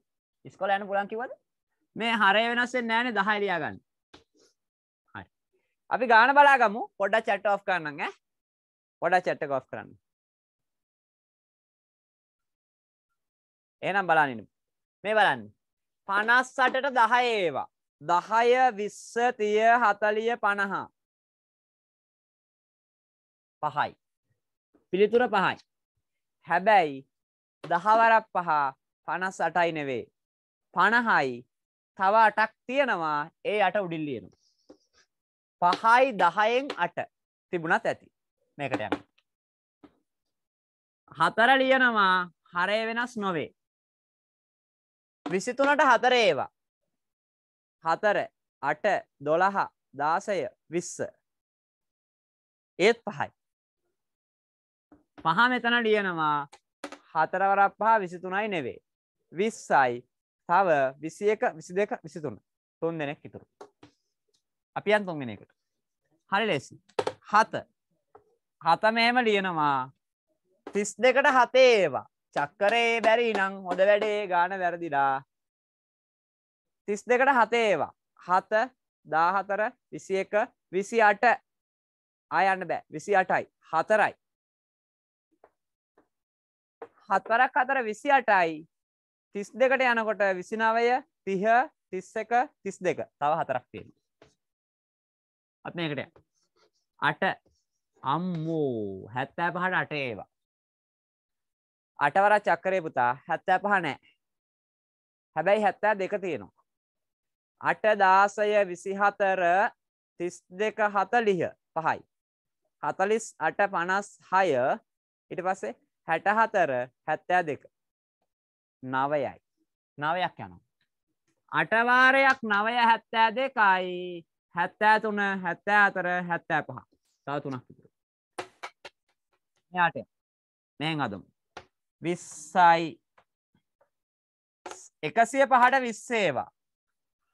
ඉස්කොල යන පුලන්කිවද මේ හරය වෙනස්සේ නෑන දහයිරයාගන්න හරි අපි ගාන බලාගමු පොඩ චට් ඔෆ් කරන්න පොඩ චට්ට ගොෆ් කරන්න ඒනම් බලානිනු මේ බලන්න පනස්සටට දහය ඒවා දහය විස්ස තිය හතලිය පණහා පහයි පිළිතුර පහයි. හැබැයි දහවරක් පහ පනස් අටයි නෙවේ. පණහයි තව අටක් තියෙනවා ඒ අට උඩිල්ලියනු. පහයි දහයෙන් අට තිබුණත් ඇති මේකට යන්න. හතර ලියනවා හරය වෙනස් නොවේ. විසිතුනට හතර ඒවා. හතර අට දොළහා දාසය විස්ස. ඒත් පහයි. පහ මෙතන ලියනවා හතරවරක් පහ විසිතුනයි නෙවේ. විස්සයි තව විසි එක විසි දෙක විසිතුන්න තුන් දෙනෙක් ඉතුරු. අපි අන් තුන් දෙනෙකුට. හරි ලෙසි. හත හත මෙහෙම ලියනවා තිස් දෙකට හතේවා චක්කරේ බැරි නං හොඳ වැඩේ ගාන වැරදිලා තිස් දෙකට හතේවා හත දාහතර විසි එක විසි අට ආයන්න බෑ විසි අටයි හතරයි හත්වරක් අතර විසි අටයි තිස් දෙකට යනකොට විසිනවය තිහ තිස් එක තිස් දෙක තව හතරක් තියෙන අත් මේකට අට අම්මෝ හැත්තෑ පහට අට ඒවා අටවර චක්කරය පුතා හැත්තෑ පහ නෑ හැබැයි හැත්තෑ දෙක තියෙනවා අට දාසය විසිහතර තිස් දෙක හතලිහ පහයි හතලිස් අට පනස් හය ඉට පස්සේ හැටහතර හැත්තෑ දෙක නවයයි නවයක් යනවා. අටවාරයක් නවය හැත්තෑ දෙකයි හැත්තෑ තුන හැත්තෑ අතර හැත්තෑ පහ තව තුනක් විතර. යාට මෙහෙන් අදමු. විස්සයි එකසිය පහට විස්සේවා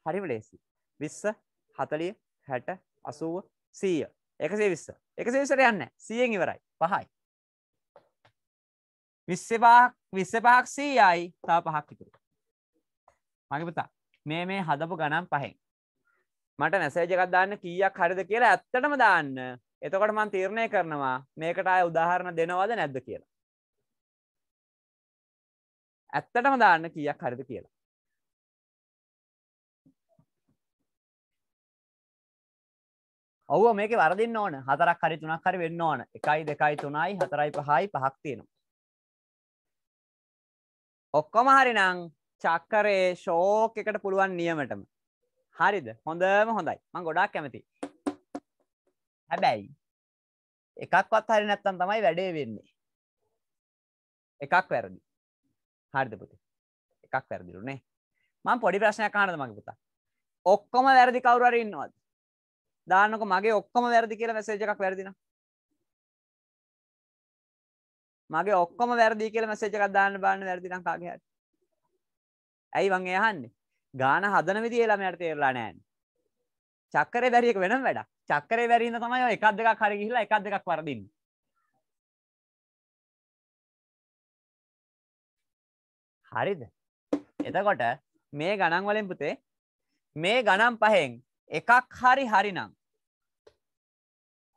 හරිම ලේසි විස්ස හතලිය හැට අසුව සීය එකසේ විස්ස එකසේ විසට යන්න සියෙන් ඉවරයි පහයි විස්සපහක් විස්ස පහක් සීයයි තා පහක් ඉතුරු මගපතා මේ මේ හදපු ගනම් පහෙන් මට මැසේජකත් දාන්න කීයක් හරිද කියලා ඇත්තටම දාන්න එතකොට මන් තීරණය කරනවා මේකට අය උදාහරණ දෙනවද නැද්ද කියලා ඇත්තටම දාන්න කීයක් හරිද කියලා ඔව මේක වරදින්න ඕන හතරක් හරි තුනක් හරි වෙන්න ඕන එකයි දෙකයි තුනයි හතරයි පහයි පහක් තියෙනවා ඔක්කොම හරිනං චක්කරේ ශෝක එකට පුළුවන් නියමටම හරිද හොඳම හොඳයි මං ගොඩාක් කැමති හැබැයි එකක්වත් හරි නැත්තම් තමයි වැඩේ වෙන්නේ එකක් වැරදි හරිද පුතේ එකක් වැරදිලුනේ මං පොඩි ප්‍රශ්නයක් අහන්නද මගේ පුතා ඔක්කොම වැරදි කවුරු හරි ඉන්නවද දාන්නකො මගේ ඔක්කොම වැරදි කියලා මැසේජ් එකක් වැරදිනම් මගේ ඔක්කොම වැරදි කියලා මැසේජ් එකක් දාන්න බලන්න වැරදි නම් කාගේ හරි. ඇයි මං ඒ අහන්නේ? ගාන හදන විදිය ළමයාට තේරලා නැහැ. චක්කරේ බැරි එක වෙනම වැඩක්. චක්කරේ බැරි ඉඳ තමයි එකක් දෙකක් හරි ගිහිල්ලා එකක් දෙකක් වරදින්නේ. හරිද? එතකොට මේ ගණන් වලින් පුතේ මේ ගණන් පහෙන් එකක් හරි හරිනම්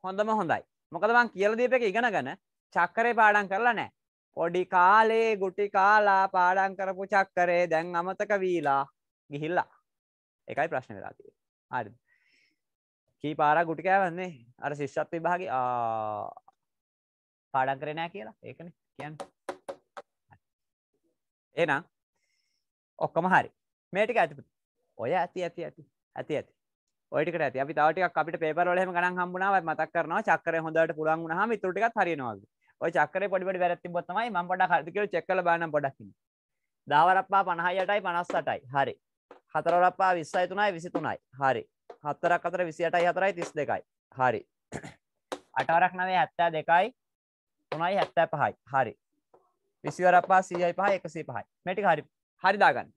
හොඳම හොඳයි. මොකද මං කියලා දීප එක ඉගෙනගෙන චක්කරේ පාඩම් කරලා නැහැ. පොඩි කාලේ ගුටි කාලා පාඩම් කරපු චක්කරේ දැන් අමතක වීලා ගිහිල්ලා. ඒකයි ප්‍රශ්න වෙලා තියෙන්නේ. හරිද? කී පාරක් ගුටි කෑවන්නේ? අර ශිෂ්‍යත් විභාගේ ආ පාඩම් කරේ නැහැ කියලා. ඒකනේ කියන්නේ. එහෙනම් ඔක්කොම හරි. මේ ටික ඇති. ඔය ඇති ඇති ඇති. ඇති ඇති. ඔය ටිකට ඇති. අපි තව ටිකක් අපිට පේපර් වල එහෙම ගණන් හම්බුණා. මතක් කරනවා චක්‍රය හොඳට පුළුවන් වුණාම ඊටු ටිකත් හරියනවා වගේ. ඔය චක්‍රේ පොඩි පොඩි වැරද්ද තිබ්බොත් තමයි මම පොඩක් හරිද කියලා චෙක් කරලා බලන්න පොඩක් ඉන්න. දාවරප්පා 56යි 58යි. හරි. හතරවරප්පා 23යි 23යි. හරි. හතරක් අතර 28යි 4යි 32යි. හරි. අටවරක් 9යි 72යි 3යි 75යි. හරි. 20 වරප්පා 100යි 5යි 105යි. මේ ටික හරි. හරි දාගන්න.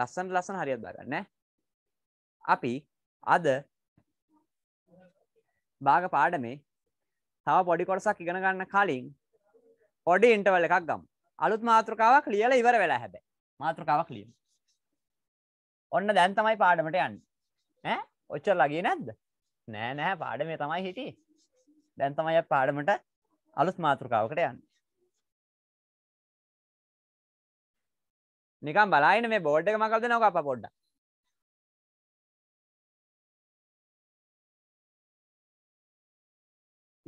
ලස්සන ලස්සන හරියට දාගන්න ඈ. අපි අද භාග පාඩමේ තව පොඩි කොටසක් ඉගෙන ගන්න කලින් පොඩි ඉන්ටවල් එකක් ගමු. අලුත් මාතෘකාවක් ලියලා ඉවර වෙලා හැබැයි. මාතෘකාවක් ලියමු. ඔන්න දැන් තමයි පාඩමට යන්නේ. ඈ? ඔච්චරලා ගියේ නැද්ද? නෑ නෑ පාඩමේ තමයි හිටියේ. දැන් තමයි පාඩමට අලුත් මාතෘකාවකට යන්නේ. නිකන් බලයින මේ බෝඩ් එක මකලා දෙනවා අප්පා පොඩ්ඩක්.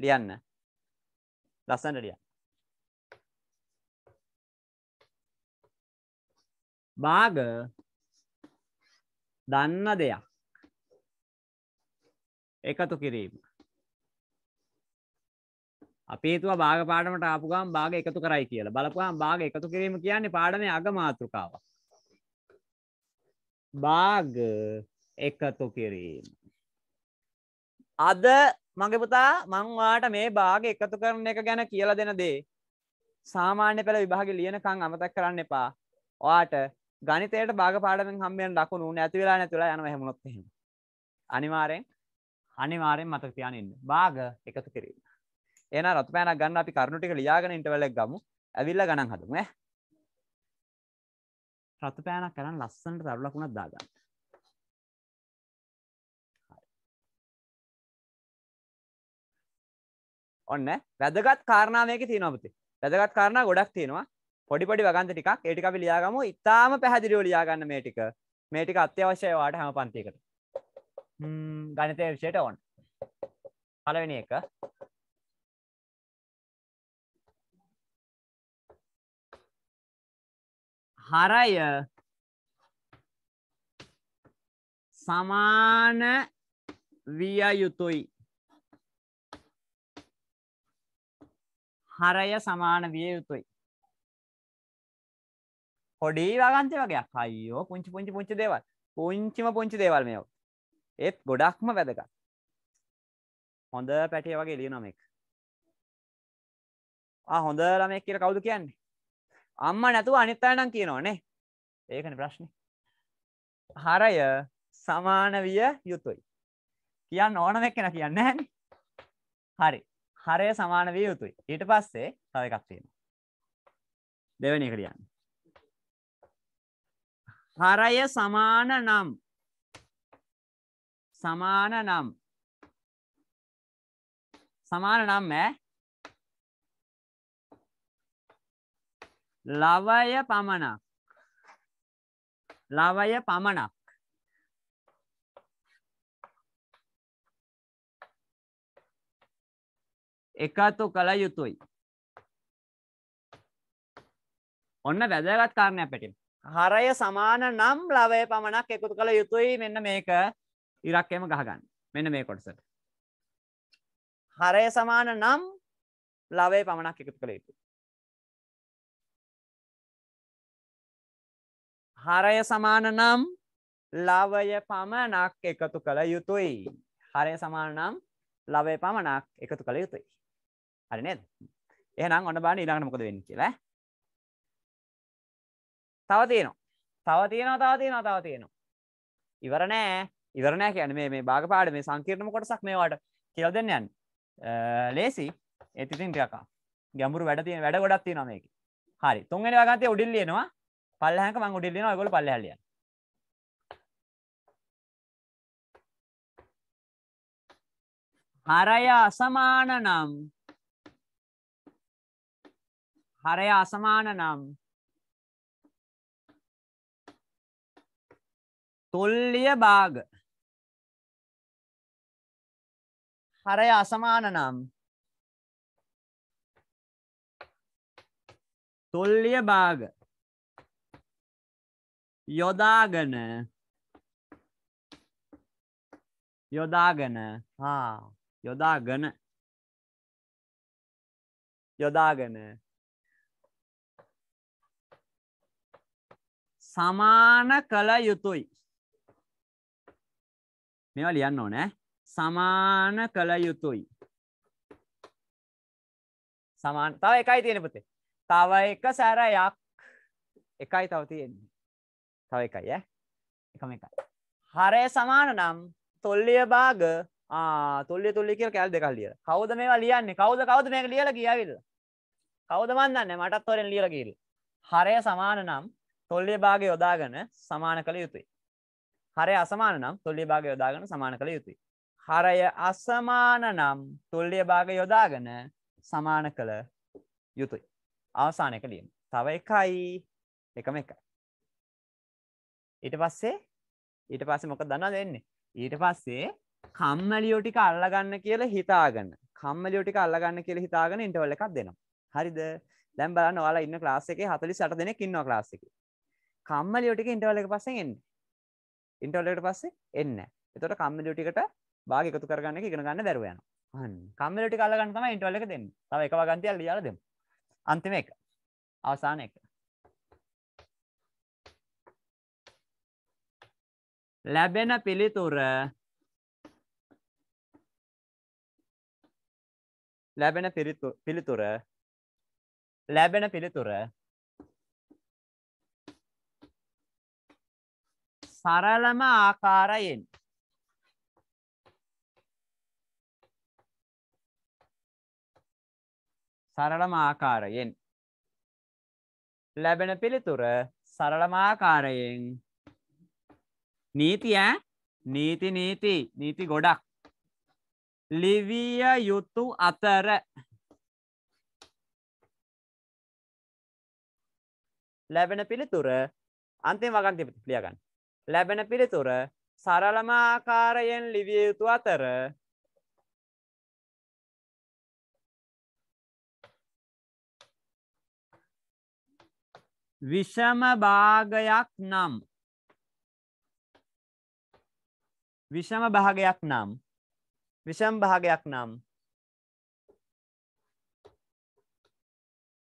ලියන්න. ලස්සනට ලියන්න. බාග දන්න දෙයක් එකතු කිරීම. අපේතුව භාග පාඩමට ආපුගම් භාග එකතු කරයි කියලා බලපුහම් භාග එකතු කිරීම කියන්නේ පාඩමේ අගමාතෘකාව. භාග එකතු කිරීම. අද මගේ පුතා මං වාට මේ භාග එකතු කරන එක ගැන කියලා දෙන දේ සාමාන්‍ය පෙළ විභාගේ ලියනකම් අමතක කරන්න එපා. ඔයාට ගණිතයට භාග පාඩමෙන් හම්බෙන ලකුණු නැති වෙලා නැතිලා යනවා හැමුණොත් එහෙම. අනිවාර්යෙන් අනිවාර්යෙන් මතක තියාගෙන ඉන්න. භාග එකතු කිරීම. එහෙනම් රතුපෑනක් ගන්න අපි කරුණු ටික ලියාගෙන ඉන්ටර්වල් එක ගමු. ඇවිල්ලා ගණන් හදමු ඈ. රතුපෑනක් කරන් ලස්සනට තරු ලකුණක් දාගන්න. ඔන්න වැදගත් කාරණාවයක තියෙනවා පුතේ. වැදගත් කාරණා ගොඩක් තියෙනවා. පොඩි පොඩි වගන්ත ටිකක් ඒ ටික අපි ලියාගමු. ඊටාම පැහැදිලිව ලියාගන්න මේ ටික. මේ ටික අත්‍යවශ්‍යයි ඔයාලට හැම පන්තියකට. ම්ම් ගණිතයේ විෂයට ඕන. පළවෙනි එක හරය සමාන විය යුතුයි හරය සමාන විය යුතුයි. හොඩි වගන්තය වගේ අයෝ පුංචි පුංචි පුංචි දේවල් පුංචිම පුංචි දේවල් මෙයෝ ඒත් ගොඩක්ම වැදක හොඳ පැටිය වගේ ලියනොමෙක් හොඳ ළමෙක් කියර කවුදු කියන්නේ අම්ම නැතුව අනිත් අයනම් කියනවානේ ඒකන ප්‍රශ්නි හරය සමාන විය යුතුයි කියන්න ඕන දෙක් කෙන කියන්න හරි හරය සමාන විය යුතුයි ඊට පස්සේ තව එකක් තියෙනවා දෙවැනි එක ලියන්න හරය සමාන නම් සමාන නම් සමාන නම් ඈ ලවය පමණක් ලවය පමණක් එකතු කළ යුතුයි ඔන්න වැදගත් කාරණයක් පැටින් හරය සමාන නම් ලවය පමණක් එකතු කළ යුතුයි මෙන්න මේක ඉරක්කම ගහගන්න මෙන්න මේ කොටසට හරය සමාන නම් ලවේ පමණක් එකතු කළ යුතු හරය සමාන නම් ලවය පමණක් එකතු කළ යුතුයි හරය සමාන නම් ලවේ පමණක් එකතු කළ යුතුයි හරි නේද? එහෙනම් ඔන්න බලන්න ඊළඟට මොකද වෙන්නේ කියලා. තව තියෙනවා. තව තියෙනවා තව තියෙනවා තව තියෙනවා. ඉවර නෑ. ඉවර නෑ කියන්නේ මේ මේ භාග පාඩ මේ සංකීර්ණම කොටසක් මේවට කියලා දෙන්න යන්නේ. ලේසි. ඒත් ඉතින් ටිකක් ගැඹුරු වැඩ තියෙන වැඩ ගොඩක් තියෙනවා මේකේ. හරි. තුන්වෙනි වගන්තේ උඩින් ලියනවා. පල්ලහැංක මම උඩින් ලියනවා. ඔයගොල්ලෝ පල්ලහැල් ලියන්න. හරය අසමාන නම් හරය අසමාන නම් තුල්ලිය භාග හරය අසමාන නම් තුල්ලිය භාග යොදාගෙන යොදාගෙන හා යොදාගෙන යොදාගෙන සමාන කළ යුතුයි. මෙවා ලියන්න ඕනෑ සමාන කළ යුතුයි. සමාන තව එකයි තියෙන පුතේ තව එක සැරයක් එකයි තව තියෙන්නේ. තව එකයි ඈ. එකම එකයි. හරය සමාන නම් තොල්ලිය භාග ආ තොල්ලිය තොල්ලිය කියලා කැල් දෙකක් ලියලා. කවුද මේවා ලියන්නේ? කවුද කවුද මේක ලියලා කියාවිල්ල? කවුද මන් දන්නේ? මටත් හොරෙන් ලියලා ගිහිල්ලා. හරය සමාන නම් තොල්ලිය භාග යොදාගන සමාන කළ යුතුයි. හරය අසමාන නම් තොල්ලිය භාග යොදාගන සමාන කළ යුතුයි. හරය අසමාන නම් තුල්ලිය භාග යොදාගන සමාන කළ යුතුයි. අවසානය කළියම් තව එකයි එකම එකයි. ඊට පස්සේ ඊට පස්සේ මොක දන්න දෙන්නේ. ඊට පස්සේ කම්මලියෝටික අල්ලගන්න කියල හිතාගන්න කම්මලියෝටික අල්ලගන්න කියල හිතාගෙන ඉටවල්ල එකක් දෙනවා. හරිද දැම් බලන්න ඔයාලා ඉන්න ලාස එක හතලි සට දෙනෙක් ඉන්නවා ලාසක කම්මලියෝටික ඉන්ටවල එක පස්සෙන් එන්න ඉන්ටවලට පස්සේ එන්න එතොට කම්මලියෝටිකට බාග එකතු කරගන්න ඉගෙන ගන්න දරුවයන කම්මලටි කල්ලගන්න තම ඉන්ටවල එක දෙන්න තව එක ගන්තියල් ලියල දෙම අන්තිම එක අවසාන එක ලැබෙන පිළිතුර ලැබෙන පිළිතුර ලැබෙන පිළිතුර සරලම ආකාරයෙන් සරලම ආකාරයෙන් ලැබෙන පිළිතුර සරලම ආකාරයෙන් නීතිය නීති නීති නීති ගොඩක් ලිවිය යුතු අතර ලැබෙන පිළිතුර අන්තිම වගන්තිපති ලියගන්න ලැබෙන පිළිතුර සරලම ආකාරයෙන් ලිවිය යුතු අතර විෂම භාගයක් නම් විෂම භාගයක් නම් විෂම භාගයක් නම්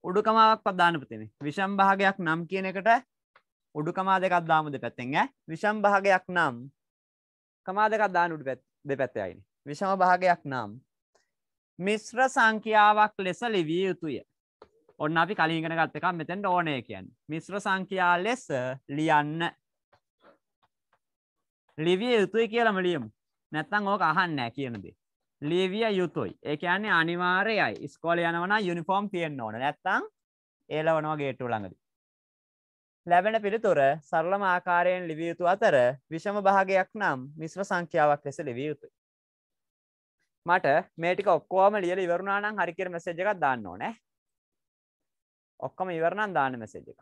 උඩුකමාවක් පදානපතින විෂම් භාගයක් නම් කියන එකට උඩු කමා දෙකක් දාමු දෙපැත්තෙන් ඈ විෂම භාගයක් නම් කමා දෙකක් දාන්න උඩු දෙපැත්තේ අයිනේ විෂම භාගයක් නම් මිශ්‍ර සංඛ්‍යාවක් ලෙස ලිවිය යුතුය. ඔන්න අපි කලින් ඉගෙන ගත්ත එකක් මෙතෙන්ට ඕනේ කියන්නේ. මිශ්‍ර සංඛ්‍යා ලෙස ලියන්න. ලිවිය යුතුය කියලාම ලියමු. නැත්තම් ඕක අහන්නේ නැහැ කියන දේ. ලිවිය යුතුයි. ඒ කියන්නේ අනිවාර්යයි. ඉස්කෝලේ යනවා නම් යුනිෆෝම් තියෙන්න ඕන. නැත්තම් ඒලවනවා ගේට්ටුව ළඟදී. ලැබෙන පිළිතුර සරලම ආකාරයෙන් ලිවියයුතු අතර විෂම භාගයක් නම් මිශ්‍ර සංඛ්‍යාවක් ලෙස ලිවියයුතු. මට මේටික ඔක්කෝම ලියල ඉවරුණානම් හරිකර මසේජ එකක් දාන්න ඕනෑ ඔක්කම ඉවරණන් දාන මසේජ එක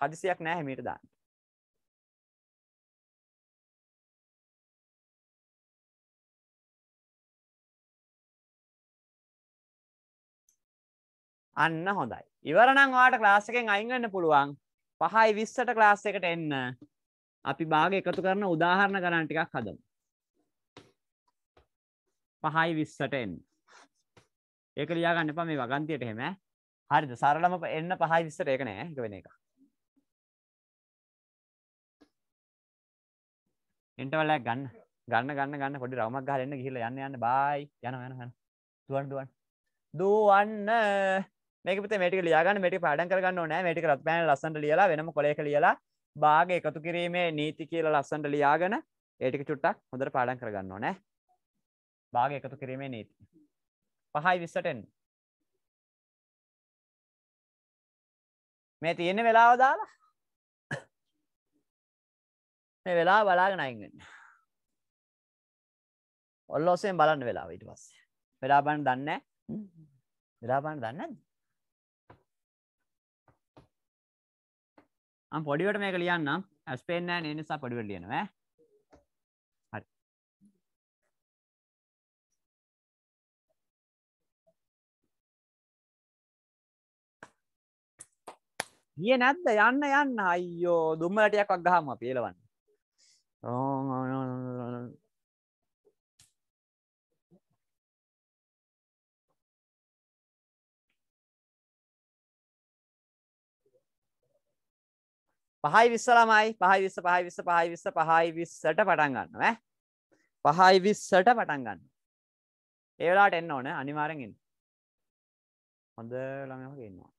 හදිසියක් නෑ හැමිට දාන්න අන්න හොඳයි ඉවරණං වාට ක්ලාසිකෙන් අයිගන්න පුළුවන් පහයි විස්සට ක්ලාස් එකට එන්න අපි භාග එකතු කරන උදාහරණ ගණන් ටිකක් හදමු. පහයි විස්සට එන්න. ඒක ලියාගන්න එපා මේ වගන්තියට එහෙම. හරිද? සරලම එන්න පහයි විස්සට ඒක නෑ. ඒක වෙන එකක්. එන්ටවලයක් ගන්න. ගන්න ගන්න ගන්න පොඩි රවුමක් ගහලා එන්න ගිහිල්ලා යන්න යන්න බායි. යනවා යනවා යනවා. දුවන්න දුවන්න. දුවන්න මේකපත මටි ලියගන්න මටි පාඩන් කරගන්න නෑ මටි රත් පෑන ලසන්ට ලියලා වෙනම කොලෙක ලියලා භාග එකතු කිරීමේ නීති කියල ලස්සන්ට ලියාගෙන ඒටික චුට්ටක් හොඳට පාඩන් කරගන්න නෑ භාග එකතු කිරීමේ නීති පහයි විස්සටෙන් මේ තියෙන වෙලාව දාලා මේ වෙලා බලාගෙන අයිගන්න ඔල්ලෝසයෙන් බලන්න වෙලා ඊට පස්සේ වෙලා බලන්න දන්නේ වෙලා බලන්න දන්නේ නැද්ද මම පොඩිවට මේක ලියන්නම් ඇස් පේන්නේ නැහැ නේ නිසා පොඩිවට ලියනවා ඈ ගිය නැද්ද යන්න යන්න අයියෝ දුම්මලටයක් වක් ගහම අපි එලවන්න පහයි විස්ස ළමයි පහයි විස්ස පහයි විස්ස පහයි විස්ස පහයි විස්සට පටන් ගන්න පහයි විස්සට පටන් ගන්න ඒවෙලාට එන්න ඕන අනිවාරෙන් එන්න හොඳ ළමයක ඉන්නවා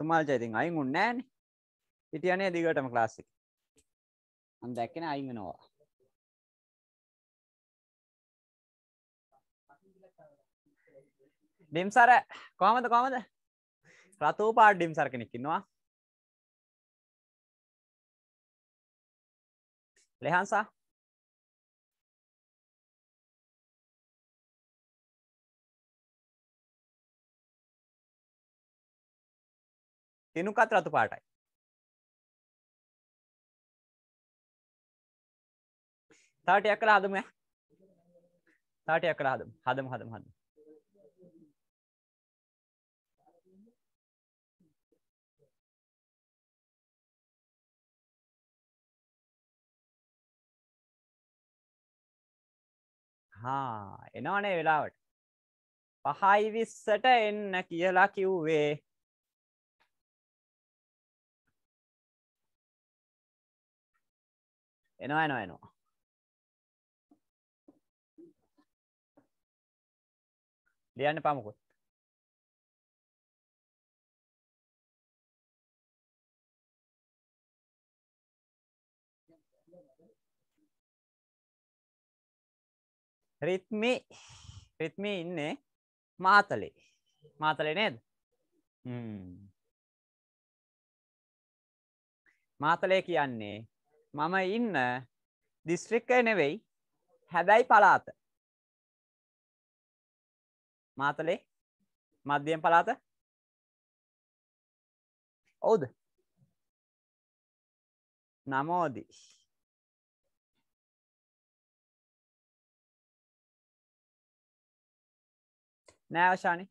තුමාල්ච ඉතින් අයින් උන් නෑන හිටියනේ දිගටම ක්ලාසික අන් දැක්කෙන අයින් වෙනවා ඩිම්සර කොමද කොමද රතුූ පාඩ් ඩිම්සර කෙනෙක්කින්නවා ලෙහන්සා තිනුකත් රතු පාටයි තාටයක් කළ හදම තාටයක් කළ හදම් හදම හදම හදම් හා එනවනේ වෙලාවට පහයි විස්සට එන්න කියලා කිව්වේ එනවා එනවා එනවා ලියන්න පාමුකොත් රිත්මි රිත්මි ඉන්නේ මාතලේ මාතලේ නේද මාතලේ කියන්නේ මම ඉන්න දිස්ත්‍රික්කය නෙවෙයි හැබැයි පලාත මාතලේ මධ්‍යයෙන් පලාත ඔවුද නමෝදී නෑවශානි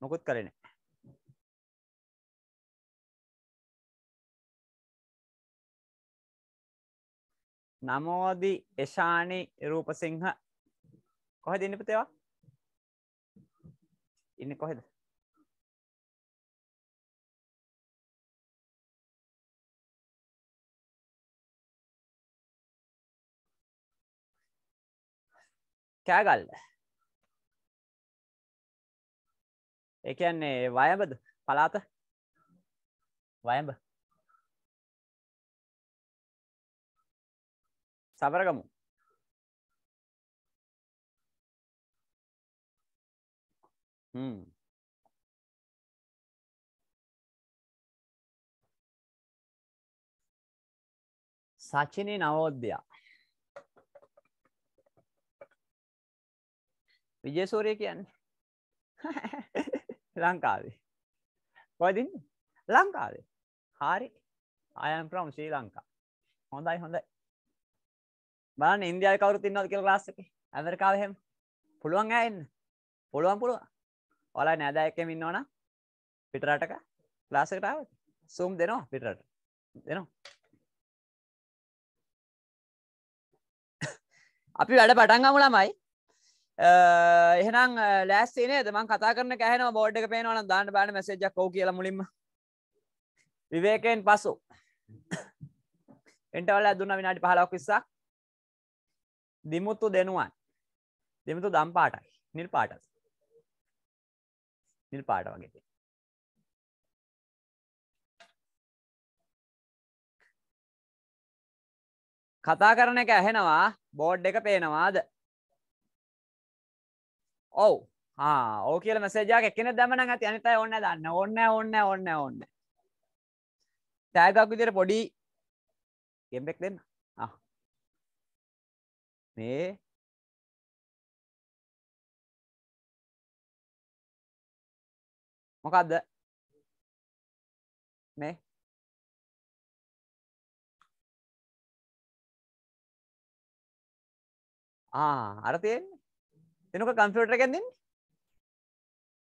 මොකුත් කරන නමෝදි එශානි රූපසිංහ කොහ දෙන්නපතේවා ඉන්න කොහෙද කෑගල්ල එකන්නේ වයබද පලාත වයඹ සවරගමු හ්ම් සචිනී නවෝද්‍යයා විජයසූරය කියන්නේ ලංකාවේ පදින් ලංකාවේ හාරි අයම් ප්‍රම් ශ්‍රී ලංකා හොඳයි හොඳයි බලන්න ඉන්දියාවේ කවුරුත් ඉන්නවද කියලා ක්ලාස් එකේ ඇමරිකාවේ හැම පුළුවන් ඈ එන්න පුළුවන් පුළුවන් ඔයාලා නෑදෑ එකෙම ඉන්නවනම් පිටරටක ක්ලාස් එකට ආවද සූම් දෙනවා පිටරට දෙනවා අපි වැඩ පටන් ගමු ළමයි එහෙනම් ලෑස්ති නේද මං කතා කරන කැහෙනවා බෝඩ් එක පේනවා නම් දාන්න බෑන මැසේජ් එකක් ඔව් කියලා මුලින්ම විවේකයෙන් පසු එන්ටවල් දුන්න විනාඩි 15ක් 20ක් දිමුත්තු දෙනුවන් දෙමුතු දම් පාටයි නිල් පාට නිල් පාට වගේ කතා කරන එක ඇහෙනවා බෝඩ් එක පේනවාද ඔව් ඕ කියල මසේජාක එකන දැමන ඇති අනිත ඔන්න දන්න ඔන්න ඔන්න ඔන්න ඔන්න තෑගක් විදිර පොඩි ගෙම්බෙක් දෙන්න මේ මොකක්ද මේ ආ අර තියෙන්නේ එනක කම්පියුටර් එකෙන් දෙන්නේ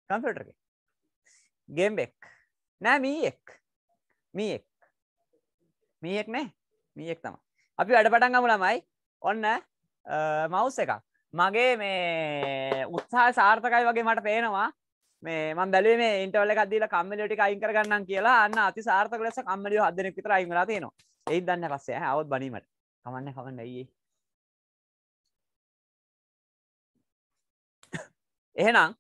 කම්පියුටර් එකේ ගේම් එක නෑ මීයක් මීයක් මීයක් නෑ මීයක් තමයි අපි වැඩ පටන් ගමු ළමයි ඔන්න මවස් එකක් මගේ මේ උත්සාහ සාර්ථකයි වගේ මට පේනවා මේ මන් බැලුවේ මේ ඉන්ටවල් එකක් දීලා කම්මලියෝ ටික අයින් කරගන්නම් කියලා අන්න අති සාර්ථක ලෙස කම්මලියෝ හත් දෙනෙක් විතර අයින් වෙලා තියෙනවා ඒත් දන්න පස්සේ ඈ આવොත් බණීමට කමන්න කමන්න අයියේ එහෙනම්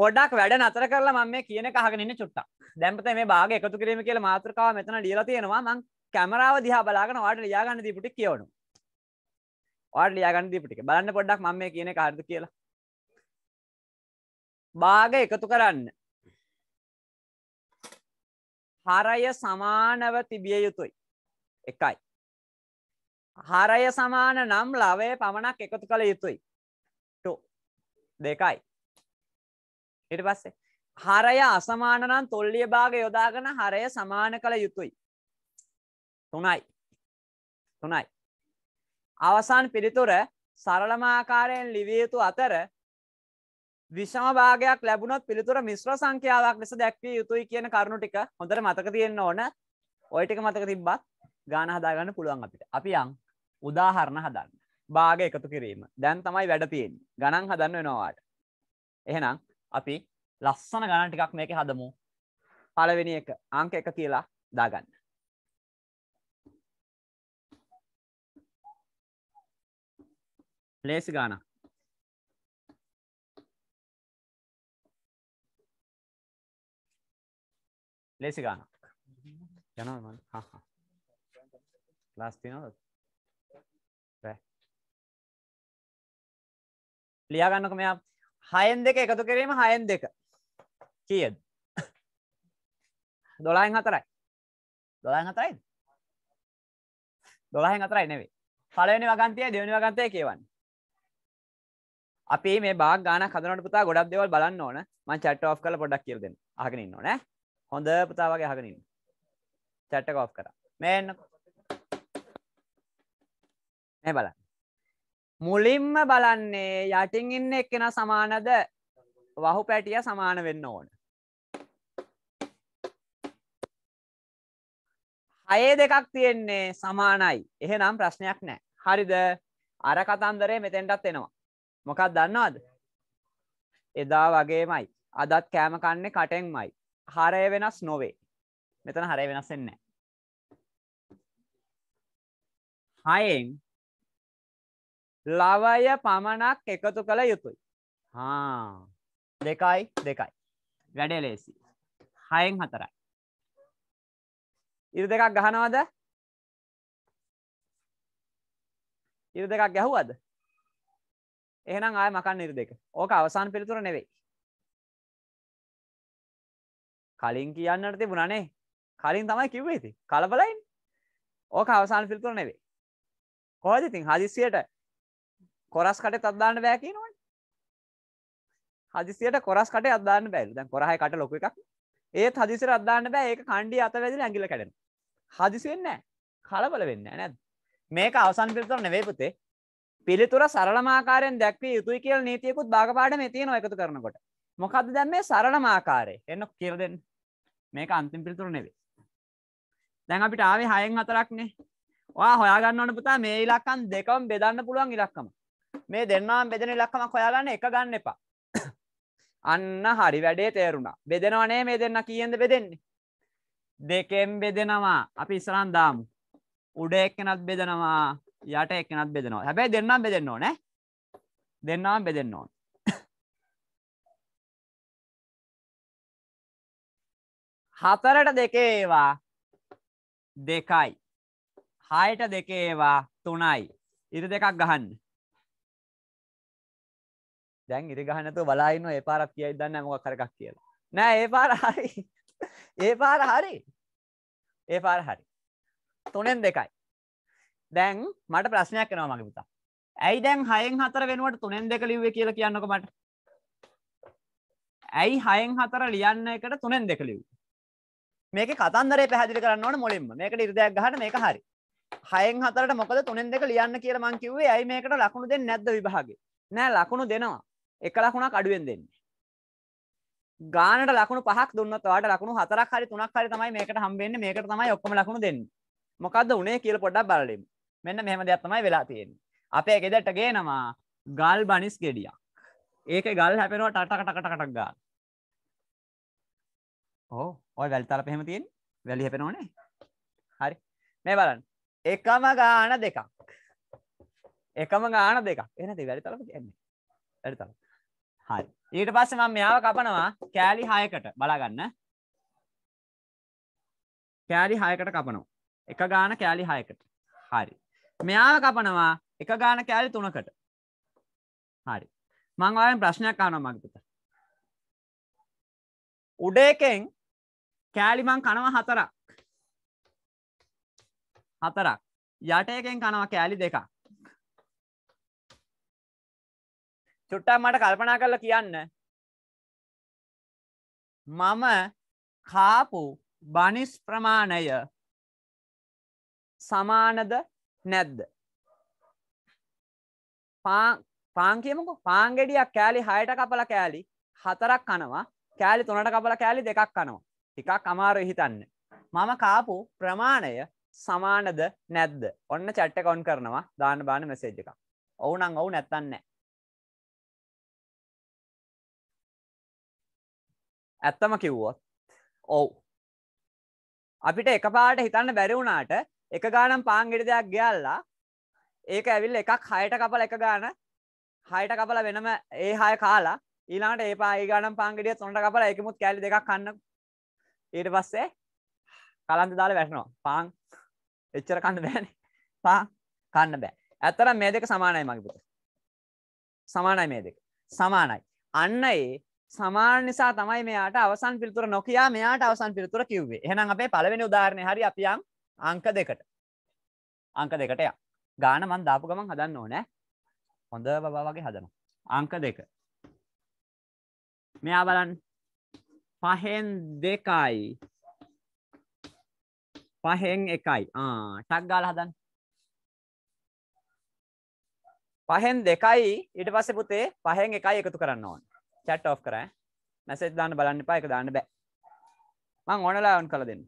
පොඩක් වැඩ නතර කරලා මම මේ කියන කහගෙන ඉන්න චුට්ටක්. දැන් පුතේ මේ භාගය එකතු කිරීම කියලා මාතෘකාව මෙතන ලියලා තියෙනවා. මම කැමරාව දිහා බලාගෙන ඔයාලට ලියා ගන්න දීපුටි කියවනවා. ඔයාට ලියාගන්න දීපු ටික බලන්න පොඩ්ඩක් මම මේ කියන එක හරිද කියලා භාග එකතු කරන්න හරය සමානව තිබිය යුතුයි එකයි හරය සමාන නම් ලවය පමණක් එකතු කළ යුතුයි දෙකයි ඉට පස්සේ හරය අසමාන නම් තොල්ලිය භාග යොදාගෙන හරය සමාන කළ යුතුයි තුනයි තුනයි අවසන් පිළිතුර සරලමාකාරයෙන් ලිවිය යුතු අතර විෂම භාගයක් ලැබුණොත් පිළිතුර මිශ්‍ර සංඛ්‍යාවක් ලෙස දැක්විය යුතුයි කියන කරුණු ටික හොඳට මතක තියෙන්න ඕන. ওই ටික මතක තිබ්බත් ගාන හදාගන්න පුළුවන් අපිට. අපි යම් උදාහරණ හදන්න. භාග එකතු කිරීම. දැන් තමයි වැඩ තියෙන්නේ. ගණන් හදන්න වෙනවා එහෙනම් අපි ලස්සන ගණන් ටිකක් මේකේ හදමු. පළවෙනි එක අංක 1 කියලා දාගන්න. ලේසි ගාන ලේසි ගාන යනවා මල් හා ලාස් තියනවද බෑ ලියා ගන්නකො මෙයා හයෙන් දෙක එකතු කිරීම හයෙන් දෙක කීයද දොලාහෙන් හතරයි දොලාහෙන් හතරයිද දොලාහෙන් හතරයි නෙවෙයි පළවෙනි වගන්තිය දෙවෙනි වගන්තය කියවන්නේ අපි මේ බා ගාන කදනට පුතා ගොඩක් දෙවල් බලන්න ඕන මං චැට් ඔෆ් කළ පොඩක් කියල දෙන්න අහගෙන ඉන්න ඕනෑ හොඳ පුතා වගේ අහගෙනන්න චැට්ට කෝ් කර මේන්න මේ බලන්න මුලින්ම බලන්නේ යටින් ඉන්න එක්කෙන සමානද වහු පැටිය සමාන වෙන්න ඕන හයේ දෙකක් තියෙන්නේ සමානයි එහෙනම් ප්‍රශ්නයක් නෑ හරිද අර කතන්දරේ මෙතෙන්ටත් එනවා මොකක් දන්නවාද එදා වගේමයි අදත් කෑම කන්නේ කටෙන්මයි හරය වෙනස් නොවේ මෙතන හරය වෙනස්සෙන්නේ හයෙන් ලවය පමණක් එකතු කළ යුතුයි හා දෙකයි දෙකයි වැඩ ලේසි හයෙන් හතරයි ඉර දෙකක් ගහනවාද ඉර දෙකක් ගැහුවද එහෙනම් ආය මකන්න නිරු දෙක ඕක අවසාන පිළිතුර නෙවෙයි කලින් කියන්නට තිබුණනේ කලින් තමයි කිව්වේ ඉතින් කලබලයින් ඕක අවසාන පිළිතුර නෙවෙයි කොහොමද ඉතින් හදිස්සියට කොරස් කටේ තත් දාන්න බෑ කියනවනේ හදිසියට කොරස් කට අදදාන්න බැලු දැන් කොරහයි කට ලොක එකක් ඒත් හදිසිර අදදාන්න බෑ ඒක කණ්ඩි අත වැදිල ඇඟිල කැඩෙන හදිසියෙන් නෑ කලබල වෙන්න නැද මේක අවසන් පිළිතුර නෙවෙයි පුතේ පිළිතුර සරලමාකාරයෙන් දැක්විය යුතුයි කියල නීතියකුත් භාගපාඩම තියෙන එකතු කරනකොට මොකක්ද දැම් මේ සරලමාකාරය එන්න කියල දෙන්න මේක අන්තිම පිළිතුර නෙවේ දැන් අපිට ආවේ හයෙන් අතරක්නේ වා හොයාගන්න ඕන පුතා මේ ඉලක්කන් දෙකම බෙදන්න පුළුවන් ඉලක්කම මේ දෙන්නම් බෙදෙන ඉලක්කමක් හොයාගන්න එක ගන්න එපා අන්න හරි වැඩේ තේරුණා බෙදෙනවනේ මේ දෙන්න කියෙන්ද බෙදෙන්නේ දෙකෙන් බෙදෙනවා අපි ඉස්සරන් දාමු උඩ එක්කෙනත් බෙදෙනවා යට එකනත් බෙදනවා හැබැයි දෙන්නම් බෙදෙන්න්න ඕනෑ දෙන්නම් බෙදෙන්න්න ඕන හතරට දෙකේවා දෙකයි හයට දෙකේවා තුනයි ඉරි දෙකක් ගහන්න දැන් ඉරි ගහනතු බලායින්න ඒ පාරක් කියයි දන්න ඇඟුව කරකක් කියලා නෑ ඒ පාර හරි ඒ පාර හරි ඒ පාර හරි තුනෙන් දෙකයි දැන් මට ප්‍රශ්නයක් එනවා මගේ පුතා ඇයි දැන් හයෙන් හතර වෙනුවට තුනෙන් දෙක ලිව්ව කියල කියන්නක මට ඇයි හයෙන් හතර ලියන්න එකට තුනෙන් දෙක ලිව් මේක කතන්දරේ පැහදිි කරන්න මුලින්ම මේකට ඉරිදයක් ගහට මේක හරි හයෙන් හතරට මොකද තුනෙන් දෙක ලියන්න කිය මං කිවේ ඇයි මේකට ලකුණු දෙ නැද්ද විභාගේ නෑ ලකුණු දෙනවා එක ලකුණක් අඩුවෙන් දෙන්නේ ගානට ලකුණු පහක් දුන්නතවාට ලකුණු හතරක් හරි තුනක් හරි තමයි මේකට හම්බෙන්නේ මේකට තමයි ඔක්කම ලකුණු දෙන්න මොකක්ද උනේ කියල පොඩ්ඩක් බලලීම මෙන්න මෙහම දෙයක් තමයි වෙලා තියෙන්නේ. අපේ ගෙදට ගේනවා ගල් බනිස් ගෙඩියක්. ඒක ගල් හැපෙනවා ටටකටකටකටක් ගාන. ඕ ඔය වැල් තල පහෙම තියෙන් වැලි හැපෙනෝනේ හරි මේ බලන්න එකම ගාන දෙකක් එකම ගාන දෙකක් එනති වැලි තලප කියන්නේ වැලි තල හරි ඊට පස්සේ මම මෙයාව කපනවා කෑලි 6කට බලාගන්න කෑලි 6කට කපනවා එක ගාන කෑලි 6කට හරි මෙයාව කපනවා එක ගාන කෑලි තුනකට හරි මංවායෙන් ප්‍රශ්නයක් අනවා මගපිත උඩ එකෙන් කෑලිමං කනවා හතරක් හතරක් යට එකෙන් කනවා කෑලි දෙකක් චුට්ටක් මට කල්පනා කරලා කියන්න මම කාපු බනිස් ප්‍රමාණය සමානද නැද්ද පාන් කියමුකු පාන්ගෙඩියක් කෑලි හයට කපල කෑලි හතරක් කනවා කෑලි තුනට කපල කෑලි දෙකක් කනවා ටිකක් අමාරු හිතන්න මම කාපු ප්‍රමාණය සමානද නැද්ද ඔන්න චට්ට කොන් කරනවා දාන බාන මෙසේජ් එකක් ඔවුනං ඔවු නැත්තන්න ඇත්තම කිව්වොත් ඔව් අපිට එකපාට හිතන්න බැරි වුණාට එක ගානම් පාන්ගෙට දෙයක් ගියල්ලා ඒක ඇවිල් එකක් හයට කපල එක ගාන හයට කපල වෙනම ඒ හය කාලා ඊලාට ඒ පා ගානම් පාන්ගෙටිය තොට කපල එකමුත් කැලි දෙක් කන්න ඊට පස්සේ කලන්ත දාල වැටනවා පාන් එච්චර කන්න බෑන පා කන්න බෑ ඇත්තර මේ දෙක සමානයි මගේ පුත සමානයි මේ දෙක සමානයි අන්න ඒ සමාන නිසා තමයි මෙයාට අවසන් පිළිතුර නොකයා මෙයාට අවසන් පිළිතුර කිව්වේ එහෙනම් අපේ පළවෙනි උදාහරණය හරි අපි යම් අංක දෙකට අංක දෙකට ය ගාන මන් දාපු ගමන් හදන්න ඕනෑ හොඳ බබා වගේ හදන අංක දෙක මෙයා බලන් පහෙන් දෙකයි පහෙන් එකයි ටක් ගාල හදන් පහෙන් දෙකයි ඊට පස්සේ පුතේ පහෙන් එකයි එකතු කරන්න ඕන චැට් ඔෆ් කරෑ මැසෙජ් දාන්න බලන්න එපා එක දාන්න බෑ මං ඕනලා ඔන් කළ දෙන්න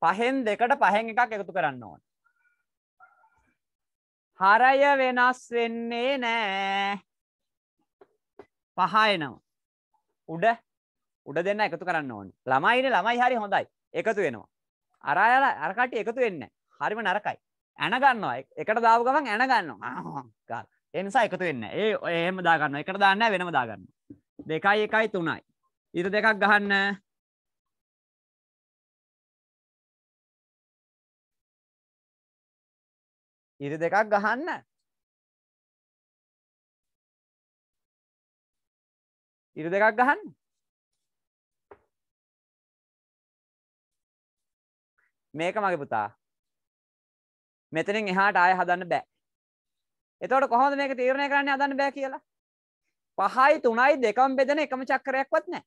පහෙන් දෙකට පහෙන් එකක් එකතු කරන්න ඕන. හරය වෙනස් වෙන්නේ නෑ පහයනව උඩ උඩ දෙන්න එකතු කරන්න ඕන ළමයින ළමයි හරි හොඳයි එකතු වෙනවා අරයල අරකට එකතු වෙන්න හරිම නරකයි ඇන ගන්නවා එකට දාව ගමන් ඇන ගන්නවා එනිසා එකතු වෙන්න ඒ එහෙම දාගන්න එකට දාන්න වෙනම දාගන්න දෙකයි එකයි තුනයි ඉර දෙකක් ගහන්න ඉරි දෙකක් ගහන්න ඉරි දෙකක් ගහන්න මේක මගේ පුතා මෙතනින් එහාට ආය හදන්න බෑ එතවට කොහොද මේක තීරණය කරන්න හදන්න බෑ කියලා පහයි තුනයි දෙකම් බෙදෙන එකම චක්කරයක්වත් නෑ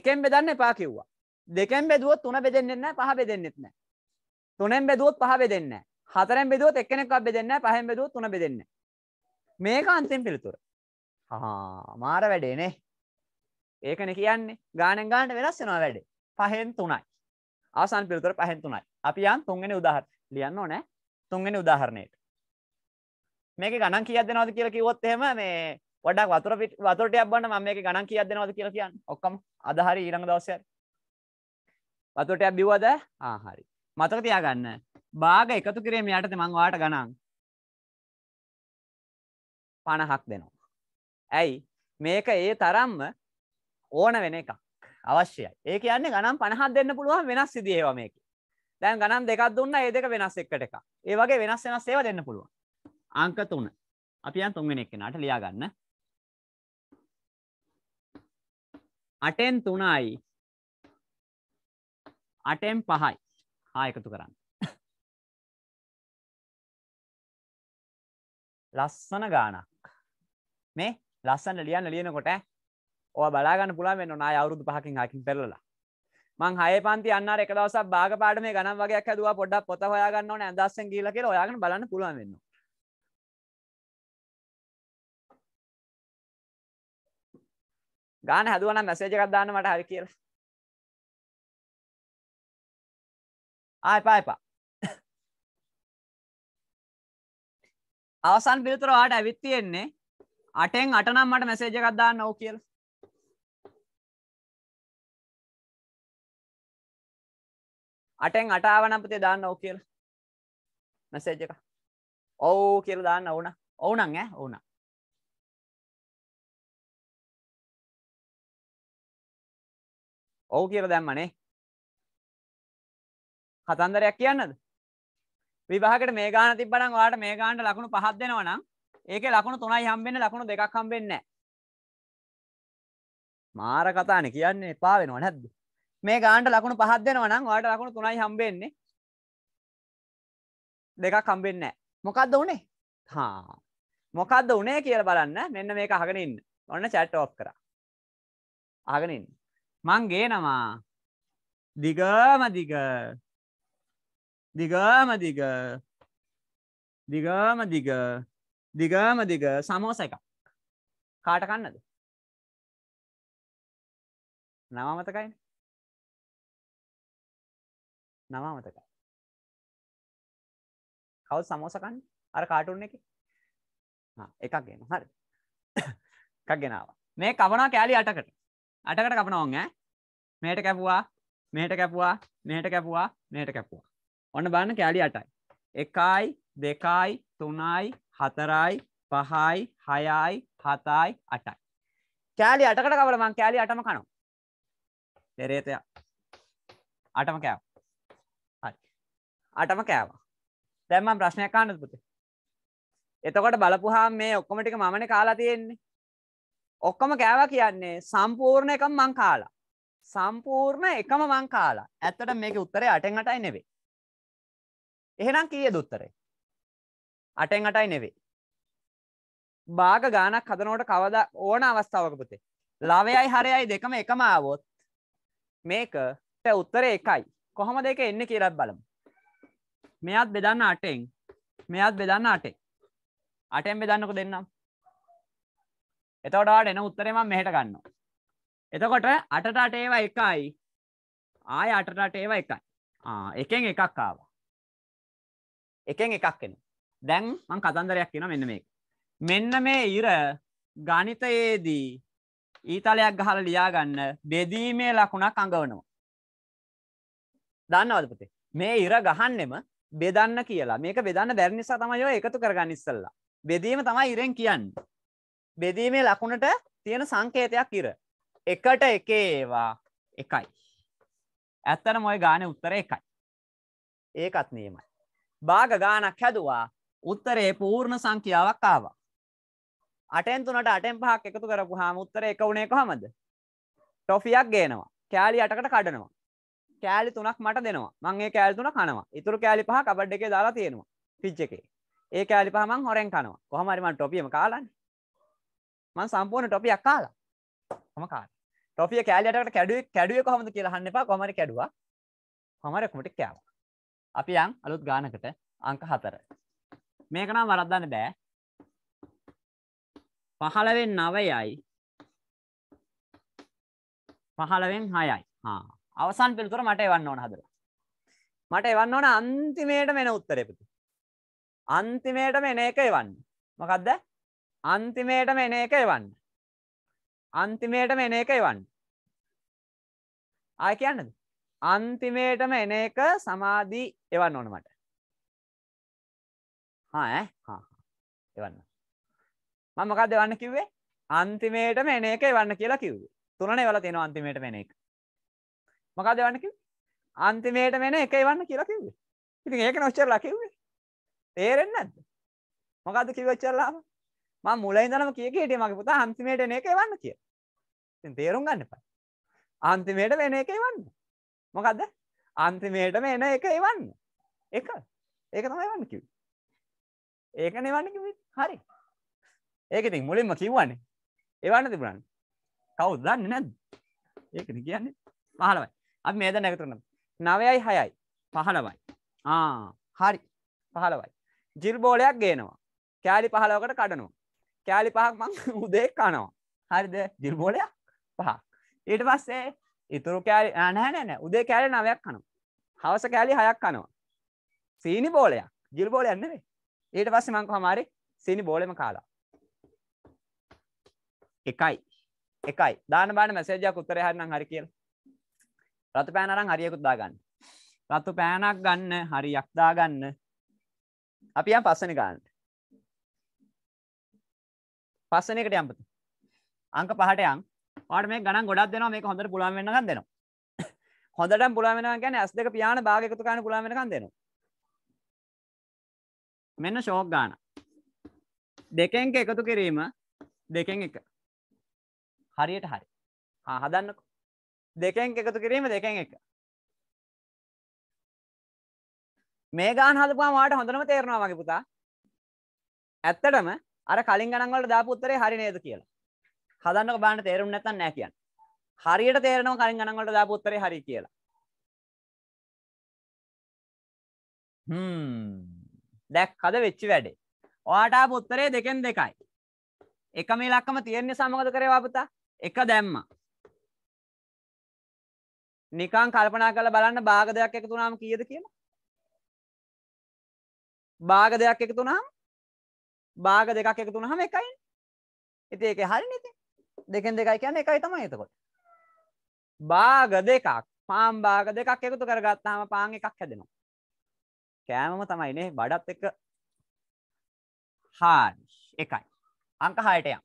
එකෙන් බෙදන්න එපා කිව්වා දෙකෙන් බෙදුවත් තුන බෙදෙන්න්නෙත් නෑ පහ බෙදෙන්න්නෙත් නෑ තුනෙන් බෙදුවොත් පහ බෙදෙන්නේ නෑ හතරෙන් බෙදුවොත් එක්කෙනෙක්වත් බෙදෙන්නේ නැහැ. පහෙන් බෙදුවොත් තුන බෙදෙන්නේ නැහැ. මේක අන්තිම පිළිතුර. හා මාර වැඩේ නේ. ඒකනේ කියන්නේ. ගාණෙන් ගානට වෙනස් වෙනවා වැඩේ. පහෙන් තුනයි. ආසන් පිළිතුර පහෙන් තුනයි. අපි යන් තුන්වෙනි උදාහරණ ලියන්න ඕනේ. තුන්වෙනි උදාහරණයට. මේකේ ගණන් කීයක් දෙනවද කියලා කිව්වොත් එහෙම මේ වඩා වතුර වතුර ටිකක් බලන්න මම මේකේ ගණන් කීයක් දෙනවද කියලා කියන්නේ. ඔක්කොම අද හරි ඊළඟ දවසේ හරි. වතුර ටිකක් බිව්වද? ආ හරි. මතක තියාගන්න භාග එකතු කිරීම යටතේ මම ඔයාට ගණන් 50ක් දෙනවා. ඇයි? මේක ඒ තරම්ම ඕන වෙන එකක්. අවශ්‍යයි. ඒ කියන්නේ ගණන් 50ක් දෙන්න පුළුවන් වෙනස් විදිහ ඒවා මේකේ. දැන් ගණන් දෙකක් දුන්නා ඒ දෙක වෙනස් එකට එකක්. ඒ වගේ වෙනස් වෙනස් ඒවා දෙන්න පුළුවන්. අංක 3. අපි යන් තුන්වෙනි එකනට ලියා ගන්න. 8න් 3යි 8න් 5යි. හා එකතු කරන්න. ලස්සන ගානක් මේ ලස්සන්න ලියන්න ලියනකොට ඕ බලාගන්න පුළා වෙන්න නා අවුරුදු පහකින් හකින් පෙරලා මං හය පන්ති අන්න එක දවස භාගපාට මේ ගනම් වගේ හැදවා පොඩ්ඩක් පොත හොයාගන්න ඕන ඇදස්සෙන් ගීල කියලා ඔයාගන්න බලන්න පුළුවන් වෙන්න ගාන හැදුවන මැසේජ එකක් දාන්න මට හරි කියලා ආය පායපා අවසන් පිළිතුර ඔයාට ඇවිත් තියෙන්නේ 8න් 8 නම් මට මැසේජ් එකක් දාන්න ඕක කියලා. අටෙන් අටාව නම් පුතේ දාන්න ඕක කියලා. මැසේජ් එක. ඔව් කියලා දාන්න ඕන. ඕනං ඈ ඕනං. ඔව් කියලා දැම්මනේ. කතන්දරයක් කියන්නද? විභාගට මේ ගාන තිබ්බනම් ඔයාලට මේ ගානට ලකුණු පහක් දෙනවා නම් ඒකේ ලකුණු තුනයි හම්බෙන්නේ ලකුණු දෙකක් හම්බෙන්නේ නැහැ. මාර කතානේ කියන්නේ එපා වෙනව නැද්ද? මේ ගානට ලකුණු පහක් දෙනවා නම් ඔයාලට ලකුණු තුනයි හම්බෙන්නේ. දෙකක් හම්බෙන්නේ නැහැ. මොකද්ද උනේ? හා. මොකද්ද උනේ කියලා බලන්න. මෙන්න මේක අහගෙන ඉන්න. ඔන්න chat off කරා. අහගෙන ඉන්න. මං ගේනවා. දිගම දිග දිගම දිග දිගම දිග දිගම දිග සමෝස එකක් කාට කන්නද නම මතකයි නම මතකයි කවු සමෝසකන්න අර කාටුන් එක එකක් ගෙන හරි එකක් ගෙනාව මේ කවනා කෑලි අටකට අටකට කපනවං ඈ මේට කැපුවා මේට කැපුවා මේට කැපුවා මේට කැපුවා ඔන්න බාන්න කෑලි අටයි. එකයි දෙකයි තුනයි හතරයි පහයි හයයි හතයි අටයි. කෑලි අටකට කවල මං කෑලි අටම කනවා. දෙරේතයා අටම කෑව හරි අටම කෑවා දැම්ම ප්‍රශ්නයක් කාන්නද පුතේ එතකොට බලපුහාම මේ ඔක්කොම ටික මමනේ කාලා තියෙන්නේ ඔක්කොම කෑවා කියන්නේ සම්පූර්ණ එකම මං කාලා සම්පූර්ණ එකම මං කාලා ඇත්තට මේකේ උත්තරේ අටෙන් අටයි නෙවෙයි එහෙනම් කීයද උත්තරේ? 8න් 8යි නෙවෙයි. භාග ගානක් හදනකොට කවදා ඕන අවස්ථාවක පුතේ. ලාවයයි හරයයි දෙකම එකම ආවොත් මේකට උත්තරේ එකයි. කොහොමද ඒක එන්නේ කියලාත් බලමු. මෙයත් බෙදන්න 8න් මෙයත් බෙදන්න 8න්. 8න් බෙදන්නකො දෙන්නම්. එතකොට ආට එන උත්තරේ මම මෙහෙට ගන්නවා. එතකොට 8ට 8 ඒවා එකයි. ආය 8ට 8 ඒවා එකයි. ආ එකෙන් එකක් ආවා. එකෙන් එකක් එන දැන් මං කතන්දරයක් කියන මෙන්න මේ මෙන්න මේ ඉර ගනිතයේදී ඊතලයක් ගහල ලියාගන්න බෙදීමේ ලකුණක් අඟවනවා දන්නවද පුතේ මේ ඉර ගහන්නෙම බෙදන්න කියලා මේක බෙදන්න බැරි නිසා තමයි ඔය එකතු කරගන්න ඉස්සල්ලා බෙදීම තමයි ඉරෙන් කියන්නේ බෙදීමේ ලකුණට තියෙන සංකේතයක් ඉර එකට එකේ ඒවා එකයි ඇත්තට මොය ගාන උත්තර එකයි ඒකත් නියමයි භාග ගානක් හැදුවා උත්තරේ පූර්ණ සංඛ්‍යාවක් ආවා. අටෙන් තුනට අටෙන් පහක් එකතු කරපුවාම උත්තරේ එක උනේ කොහමද? ටොෆියක් ගේනවා. කෑලි අටකට කඩනවා. කෑලි තුනක් මට දෙනවා. මං ඒ කෑලි තුන කනවා. ඉතුරු කෑලි පහ කබඩ් එකේ දාලා තියෙනවා. ෆ්‍රිජ් එකේ. ඒ කෑලි පහ මං හොරෙන් කනවා. කොහොම හරි මං ටොපියම කාලානේ. මං සම්පූර්ණ ටොපියක් කාලා. මම කාලා. ටොපිය කෑලි අටකට කැඩුවේ කැඩුවේ කොහොමද කියලා අහන්න එපා. කොහොම හරි කැඩුවා. කොහොම හරි කොමිට කෑවා. අපි යන් අලුත් ගානකට අංක හතර. මේක නම් වරද්දන්න බෑ. පහළවෙන් නවයයි පහළවෙන් හයයි අවසන් පිළිතුර මට එවන්න ඕන හදර. මට එවන්න ඕන අන්තිමේට මෙන උත්තරයපති. අන්තිමේට මෙන එක එවන්න. මොකක්ද අන්තිමේට මෙන එක එවන්න. අන්තිමේට මෙන එක එවන්න. ආය කියන්නද? අන්තිමේටම එන එක සමාධී එවන්න ඕන මට එවන්න මම මොකක් දෙවන්න කිව්වේ අන්තිමේටම එන එක එවන්න කියලා කිව්වේ තුනන එවල තියෙන අන්තිමේට මෙන එක මොකක් දෙවන්න කිව් අන්තිමේට මෙන එක එවන්න කියලා කිව්වේ ඉතින් ඒක නොච්චරලා කිව්වේ තේරෙන්නේ නැද්ද මොකද්ද කිව්වේ ඔච්චරලාම මම මුලින් ඉඳලම කිය කී හිටියේ මගේ පුතා අන්තිමේට එන එක එවන්න කියලා ඉතින් තේරුම් ගන්න එපා අන්තිමේට වෙන එක එවන්න මොකක්ද අන්තිමේටම එන එක එවන්න එක ඒක තමයි එවන්න කිව් ඒක නෙවන්න කිව් හරි ඒක ඉතින් මුලින්ම කිව්වන්නේ එවන්න තිබුණානේ කවුද දන්නේ නැද්ද ඒකද කියන්නේ 15යි අපි මේ දැන් එකතු කරනවා 9යි 6යි 15යි ආ හරි 15යි ජිල් බෝලයක් ගේනවා කෑලි 15කට කඩනවා කෑලි පහක් මං උදේ කනවා හරිද ජිල් බෝලයක් පහක් ඊට පස්සේ ඉතුරු කෑලි නෑ නෑ නෑ උදේ කෑලි නවයක් කනවා. හවස කෑලි හයක් කනවා. සීනි බෝලයක්. ජිල් බෝලයක් නෙවෙයි. ඊට පස්සේ මං කොහමාරි සීනි බෝලෙම කාලා. එකයි. එකයි. දාන්න බාන්න මැසේජ් එකක් උත්තරේ හරිනම් හරි කියලා. රතු පෑන අරන් හරියකුත් දාගන්න. රතු පෑනක් ගන්න හරියක් දාගන්න. අපි යන් පස්සෙනි ගන්න. පස්සෙනි එකට යම්පත. අංක පහට යන්. වාට මේ ගණන් ගොඩක් දෙනවා මේක හොඳට පුළුවන් වෙනකන් දෙනවා හොඳටම පුළුවන් වෙනවා කියන්නේ ඇස් දෙක පියාන භාග එකතු කරන්න පුළුවන් වෙනකන් දෙනවා මෙන්න ෂෝක් ගාන දෙකෙන් එකතු කිරීම දෙකෙන් එක හරියට හරි හා හදන්නකො දෙකෙන් එකතු කිරීම දෙකෙන් එක මේ ගාන හදපුවා වාට හොඳටම තේරෙනවා මගේ පුතා ඇත්තටම අර කලින් ගණන් වලට දාපු උත්තරේ හරි නේද කියලා හදන්නක බාන්න තේරුම් නැත්තන් නෑ කියන්න හරියට තේරෙනවා කලින් ගණන්වලට දාපු උත්තරේ හරි කියලා හ්ම් දැක්කද වෙච්ච වැඩේ ඔයාට ආපු උත්තරේ දෙකෙන් දෙකයි එකම ඉලක්කම තියෙන නිසා මොකද කරේ වාපුතා එක දැම්මා නිකන් කල්පනා කරලා බලන්න භාග දෙකක් එකතු වුණාම කීයද කියලා භාග දෙකක් එකතු වුණාම භාග දෙකක් එකතු වුණාම එකයිනේ ඉතින් ඒකේ හරිනේ ඉතින් දෙකෙන් දෙකයි කියන්නේ එකයි තමයි එතකොට. භාග දෙකක් පාන් භාග දෙකක් එකතු කරගත්තාම පාන් එකක් හැදෙනවා. කෑමම තමයි නේ බඩත් එක හාරි එකයි. අංක 6ට යම්.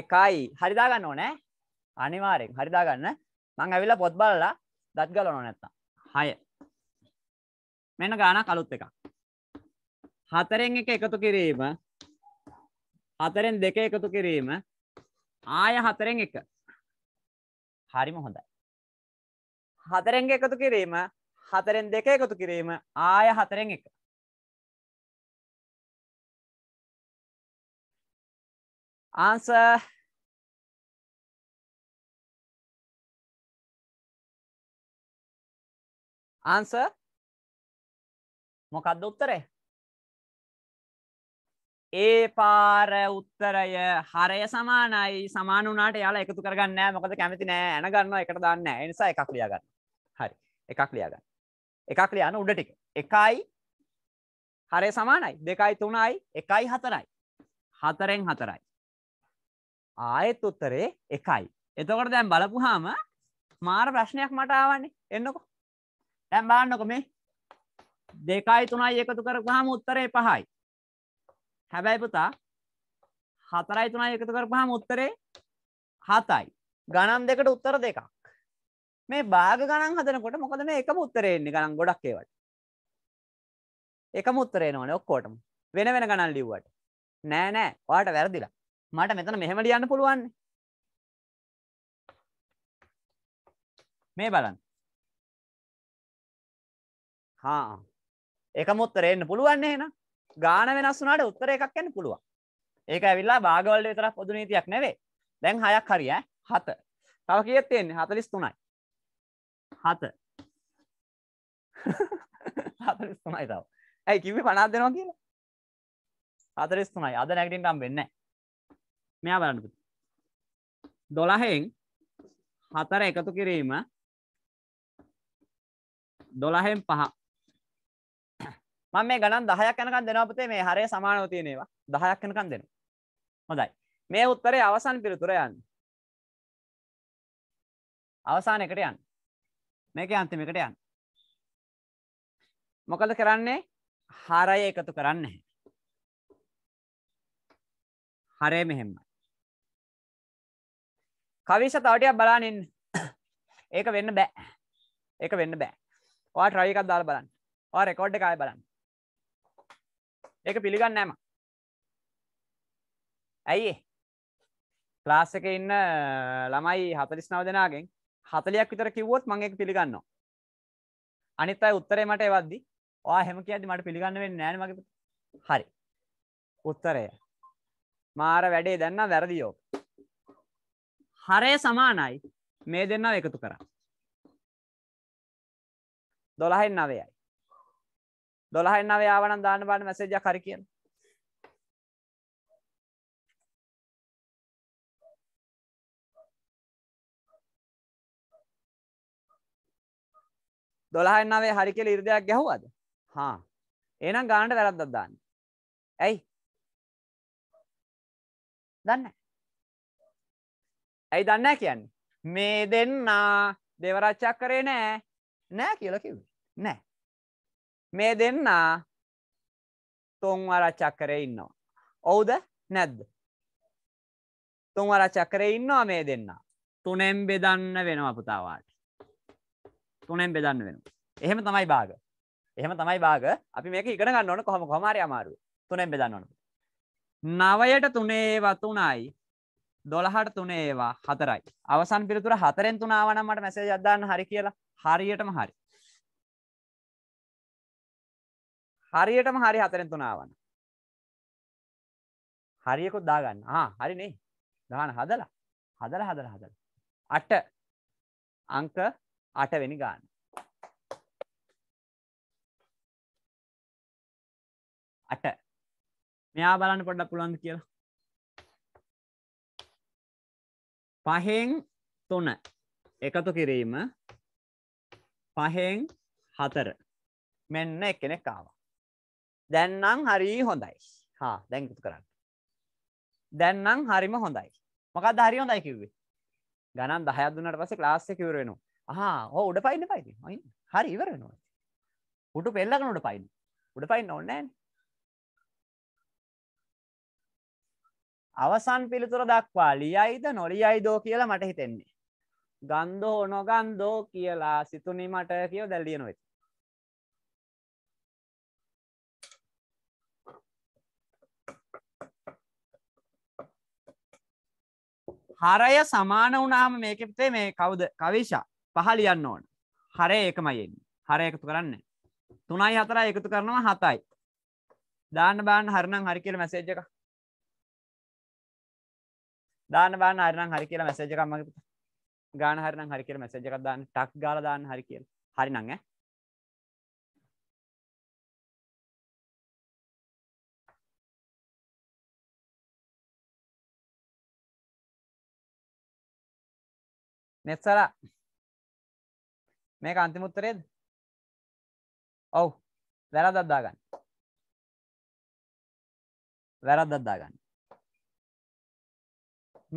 එකයි හරි දාගන්න ඕනේ. අනිවාර්යෙන් හරි දාගන්න. මං ඇවිල්ලා පොත් බලලා දත් ගලවනවා නැත්තම්. 6. මෙන්න ගානක් අලුත් එකක්. හතරෙන් එක එකතු කිරීම හතරෙන් දෙක එකතු කිරීම ආය හතරෙන් එක හරිම හොඳයි හතරෙන් එකතු කිරීම හතරෙන් දෙක එකතු කිරීම ආය හතරෙන් එක answer answer මොකක්ද උත්තරේ ඒ පාර උත්තරය හරය සමානයි සමානුනාට යාලා එකතු කරගන්න මොකද කැමති නෑ ඇන ගන්න එකට දන්න නිසා එකක් ලියාගන්න හරි එකක් ලියාගන්න එකක් ලියන්න උඩ ටික එකයි හරය සමානයි දෙකයි තුනයි එකයි හතරයි හතරෙන් හතරයි ආයෙත් උත්තරේ එකයි එතකොට දැන් බලපුහාම මාර ප්‍රශ්නයක් මට ආවන්නේ එන්නකො දැම් බාන්නකො මේ දෙකයි තුනයි එකතු කරපුහාම උත්තරේ පහයි හැබැයි පුතා හතරයි තුනයි එකතු කරපුහම උත්තරේ හතයි. ගණන් දෙකට උත්තර දෙකක්. මේ භාග ගණන් හදනකොට මොකද මේ එකම උත්තරේ එන්නේ ගණන් ගොඩක් ඒවට. එකම උත්තරේ එනවනේ ඔක්කොටම. වෙන වෙන ගණන් ලිව්වට. නෑ නෑ ඔයාට වැරදිලා. මට මෙතන මෙහෙම ලියන්න පුළුවන්. මේ බලන්න. හා එකම උත්තරේ එන්න පුළුවන් එහෙනම්. ගාන වෙනස් වුණාට උත්තර එකක් යන්න පුළුවන්. ඒක ඇවිල්ලා භාගවලට විතරක් පොදු නීතියක් නෙවෙයි. දැන් 6ක් හරි ඈ 7. තව කීයක් තියෙන්නේ? 43යි. 7. 43යි තව. ඇයි කිව්වේ 50ක් දෙනවා කියලා? 43යි. අද නැගිටින්න හම් වෙන්නේ නැහැ. මෙයා බලන්න පුතේ. 12න් 4 එකතු කිරීම 12න් 5 මම මේ ගණන් 10ක් යනකම් දෙනවා පුතේ මේ හරය සමානව තියෙන ඒවා 10ක් යනකම් දෙනවා. හොඳයි. මේ උත්තරේ අවසන් පිළිතුර යන්න. අවසාන එකට යන්න. මේකේ අන්තිම එකට යන්න. මොකද කරන්නේ? හරය එකතු කරන්නේ. හරය මෙහෙමයි. කවිෂ තව ටිකක් බලන්න ඉන්න. ඒක වෙන්න බෑ. ඒක වෙන්න බෑ. ඔයා try එකක් දාලා බලන්න. ඔයා රෙකෝඩ් එක ආයෙ බලන්න. එක පිළිගන්න නෑම ඇයි ලාස් එක ඉන්න ළමයි හතලිස් නව දෙනාගෙන් හතලයක් විතර කිව්වොත් මං එක පිළිගන්නවා අනිත් අයි උත්තරේ මට එවද්දි වා හැම කියද මට පිළිගන්න වෙන්න නෑන මගේ හරි උත්තරය මාර වැඩේ දැන්න වැරදියෝ හරය සමානයි මේ දෙන්නව එකතු කරා දොළහෙන් නවයයි දොළහෙන් නව යාවන දාන්න බාන මැසේජ කර කියන දොළහෙන්නාවේ හරි කියල ඉරිදයක් ගැහුවද හා ඒනම් ගානට වැරද්දක් දාන්න ඇයි දන්න ඇයි දන්න කියන්නේ මේ දෙන්නා දෙවරච්චක් කරේ නෑ නෑ කියලකිව නෑ මේ දෙන්නා තුන්වරච්චක් කරේ ඉන්නවා. ඔවුද නැද්ද. තුන්වරච්චක් කරේ ඉන්නවා මේ දෙන්නා. තුනෙන් බෙදන්න වෙනවා පුතාවාට. තුනෙන් බෙදන්න වෙන. එහෙම තමයි බාග. එහෙම තමයි බාග අපි මේක ඉගෙන ගන්න ඕන කොහොම කොහමාරි අමාරුව. තුනෙන් බෙදන්න ඕන. නවයට තුනේවා තුනයි දොළහට තුනේවා හතරයි. අවසන් පිළිතුර හතරෙන් තුනාවනම් මට මැසේජ් අදදාන්න හරි කියලා හරියටම හරි. හරියටම හරි හතරෙන් තුනාවන්න හරියකුත් දාගන්න ආ හරිනේ දාන හදලා හදල හදල හදල අට අංක අටවෙනි ගාන්න අට මෙයා බලන්න පොඩ්ඩක් පුළුවන්ද කියලා පහෙන් තුන එකතු කිරීම පහෙන් හතර මෙන්න එකනෙක් ආවා දැන්නම් හරි හොඳයි හා දැන්තු කරන්න දැන්නම් හරිම හොඳයි මොකද හරි හොඳයි කිව්වේ ගණන් දහයක් දුන්නට පස්සේ ක්ලාස් එකේ ඉවර වෙනවා ආහා ඕ උඩ පයින්න පයින්න අයින් හරි ඉවර වෙනවා උඩු පෙල්ලගෙන උඩ පයින්න උඩ පයින්න ඕනේ අවසන් පිළිතුර දක්වා ලියයිද නොලියයි දෝ කියලා මට හිතෙන්නේ ගන්දෝ නොගන්දෝ කියලා සිතුනි මට කියව දැල්ලියනොයි හරය සමාන වනාහම මේකපතේ මේ කවුද කවිශා පහලියන්න ඕන හරය ඒකමයෙන් හර එකතු කරන්න තුනයි හතර එකතු කරනවා හතයි දාන්න බාන්න හරනම් හරි කියල මැසේජ් එක දාන බාන්න හරනම් හරි කියලා මැසේජ එකක් මගේ ගාන හරනම් හරි කියල මැසේජ එකක් දාන්න ටක් ගාල දාන්න හරි කියල හරි නං ඈ නෙත්සල මේක අන්තිමුත්තරේද ඔව් වැරද අද්දාගන්න වැරද අද්දාගන්න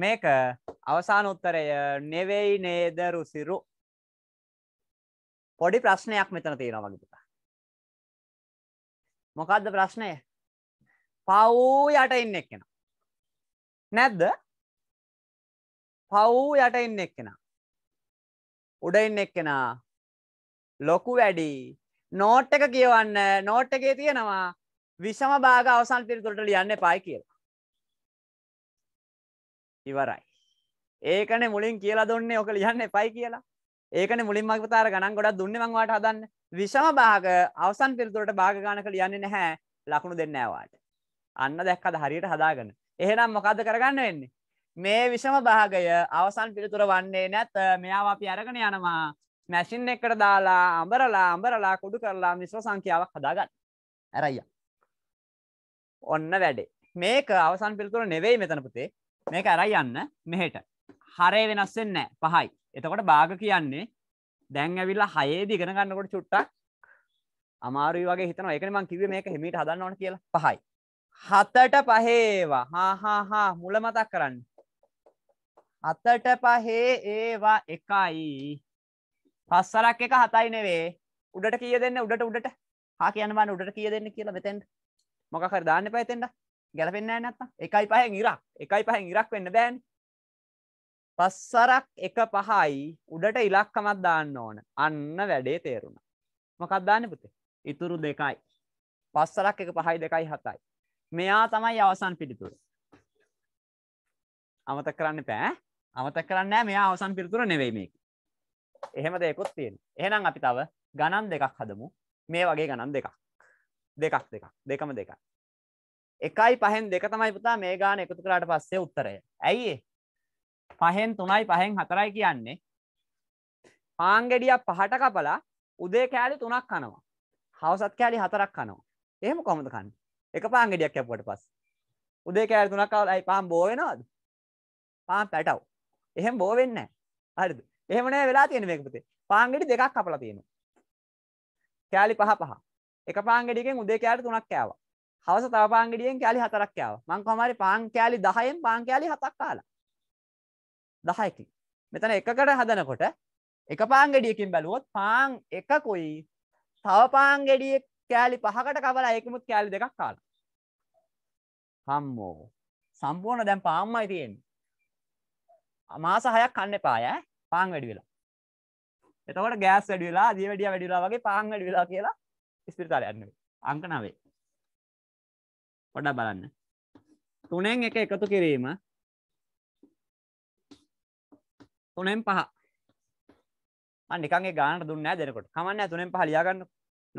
මේක අවසාන උත්තරය නෙවෙයි නේද රුසිරු පොඩි ප්‍රශ්නයක් මෙතන තියෙනවා මගේ පුතා මොකද්ද ප්‍රශ්නය පව් යට ඉන්න එක්කෙනා නැද්ද පව් යට ඉන්න එක්කෙනා උඩයින්න එක්කෙනා ලොකු වැඩි නෝට් එක කියවන්න නෝට් එකේ තියෙනවා විෂම භාග අවසන් පිරිතුරට ලියන්න පායි කියලා. ඉවරයි. ඒකන මුලින් කියලා දුන්නේ ඕක ලියන්න එපයි කියලා ඒකන මුලින් මක්තාර ගණන් ගොඩක් දුන්න මංවාට හදන්න විෂම භාග අවසන් පිරිතුරට භාග ගණක ලියන්නේ නැහැ ලකුණු දෙන්නෑවාට අන්න දැක්කද හරියට හදාගන්න එහෙනම් මොකද කරගන්න වෙන්නේ මේ විෂම භාගය අවසන් පිළිතුර වන්නේ නැත මෙයාව අපි අරගෙන යනවා මැසින් එකට දාලා අඹරලා අඹරලා කුඩු කරලා මිශ්‍ර සංඛ්‍යාවක් හදාගන්න. ඇරයියා. ඔන්න වැඩේ. මේක අවසන් පිළිතුර නෙවෙයි මෙතන පුතේ. මේක අරයි යන්න මෙහෙට. හරේ වෙනස් වෙන්නේ නැහැ. පහයි. එතකොට භාග කියන්නේ දැන් ඇවිල්ලා හයේදී ඉගෙන ගන්නකොට චුට්ටක් අමාරුයි වගේ හිතනවා. ඒකනේ මම කිව්වේ මේක හිමීට හදන්න ඕන කියලා. පහයි. හතට පහේවා. හා හා හා මුල මතක් කරන්න. අතට පහේ ඒවා එකයි පස්සරක් එක හතයි නෙවේ උඩට කිය දෙන්න උඩට උඩට හා කියන්න බන්න උඩට කිය දෙන්න කියලා මෙතෙන්ට මොකකර දාන්න පයතෙන්ට ගැලපෙන්න්න නැත්ත එකයි පහෙන් ඉරක් එකයි පහෙන් ඉරක් වෙන්න බෑන් පස්සරක් එක පහයි උඩට ඉලක්කමත් දාන්න ඕන අන්න වැඩේ තේරුණ මොකක් දාන්න පුතේ ඉතුරු දෙකයි පස්සරක් එක පහයි දෙකයි හතයි මෙයා තමයි අවසන් පිළිතුර අමතක කරන්න පෑ අමතක් කරන්න මෙයා අවසන් පිරිතුර නෙවෙයි මේක එහෙම දෙයකුත් තියෙන එහෙනම් අපි තව ගණන් දෙකක් හදමු මේ වගේ ගණන් දෙකක් දෙකක් දෙකක් දෙකම දෙකක් එකයි පහෙන් දෙක තමයි පුතා මේ ගාන එකතු කරාට පස්සේ උත්තරය ඇයි පහෙන් තුනයි පහෙන් හතරයි කියන්නේ පාංගෙඩිය පහට කපලා උදේ කෑලි තුනක් කනවා හවසත් කෑලි හතරක් කනවා එහෙම කොහොමද කන්නේ එක පාංගෙඩියක් කැපුවට පස්සේ උදේ කෑලි තුනක් කවලා අයි පාන් බෝ වෙනවද පාන් පැටව් එහෙම බෝ වෙන්නේ නැහැ. හරිද? එහෙම නෑ වෙලා තියෙන්නේ මේක පුතේ. පාන්ගෙඩි දෙකක් කපලා තියෙනවා. කෑලි පහ පහ. එක පාන්ගෙඩියකින් උදේ කෑලි තුනක් කෑවා. හවස තව පාන්ගෙඩියෙන් කෑලි හතරක් කෑවා. මං කොහොම හරි පාන් කෑලි 10න් පාන් කෑලි හතක් කාලා. 10කින්. මෙතන එකකට හදනකොට එක පාන්ගෙඩියකින් බැලුවොත් පාන් එකකුයි තව පාන්ගෙඩිය කෑලි පහකට කවලා ඒකමුත් කෑලි දෙකක් කාලා. හම්මෝ. සම්පූර්ණ දැන් පාම්මයි තියෙන්නේ. මාස 6ක් කන්න එපා ඈ පාන් වැඩි වෙලා. එතකොට ගෑස් වැඩි වෙලා, දිය වැඩිය වැඩි වෙලා වගේ පාන් වැඩි වෙලා කියලා ඉස්පිරිතාලේ යන්න වෙයි. අංක 9. පොඩ්ඩක් බලන්න. 3න් 1 එකතු කිරීම 3න් 5. අන්න නිකන් ඒ ගානට දුන්නේ නැහැ දෙනකොට. කමන්නේ නැහැ 3න් 5 ලියා ගන්නකො.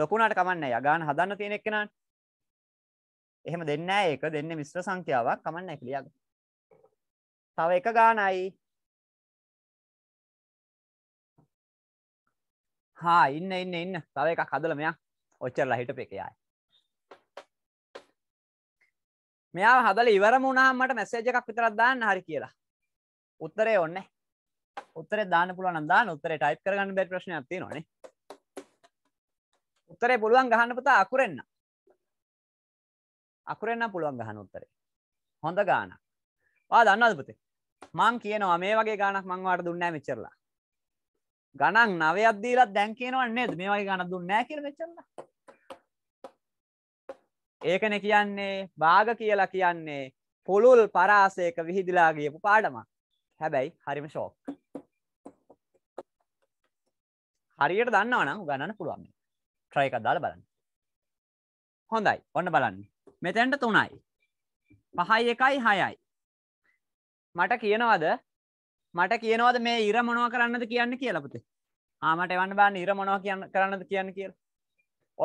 ලොකුණාට කමන්නේ නැහැ. ගාන හදන්න තියෙන එක්කෙනාට. එහෙම දෙන්නේ නැහැ ඒක. දෙන්නේ මිශ්‍ර සංඛ්‍යාවක්. කමන්නේ නැහැ ලියා ගන්න. තව එක ගානයි හා ඉන්න ඉන්න ඉන්න තව එකක් හදල මෙයා ඔච්චරලා හිටප එක යයි මෙයා හදල ඉවරම වුණාමට මැසේජ එකක් විතරක් දාන්න හරි කියලා උත්තරේ ඔන්න උත්තර දාන පුළුවන් දාන්න උත්තරේ ටයිප් කරගන්න බැරි ප්‍රශ්නයක් තියෙනවනේ උත්තරේ පුළුවන් ගහන්න පුතා අකුරෙන්න අකුරෙන්න පුළුවන් ගහන උත්තරේ හොඳ ගානක් ආ දන්නවද පුතේ මං කියනවා මේ වගේ ගානක් මං වාට දුන්නේ නැහැ මෙච්චරලා ගණන් නවයක් දීලා දැන් කියනවා නේද මේ වගේ ගණන් දුන්නේ නැහැ කියලා මෙච්චරලා. ඒකනේ කියන්නේ භාග කියලා කියන්නේ පුළුල් පරාසයක විහිදලා ගියපු පාඩමක්. හැබැයි හරිම ෂොක්. හරියට දන්නවා නම් උගන්නන්න පුළුවන්. try එකක් දාලා බලන්න. හොඳයි. ඔන්න බලන්න. මෙතෙන්ට 3යි. 5යි 1යි 6යි. මට කියනවද මට කියනවද මේ ඉර මොනව කරන්නද කියන්න කියලපුති ආමට එවන්න බාන්න ඉර මොනව කියන්න කරන්නද කියන්න කිය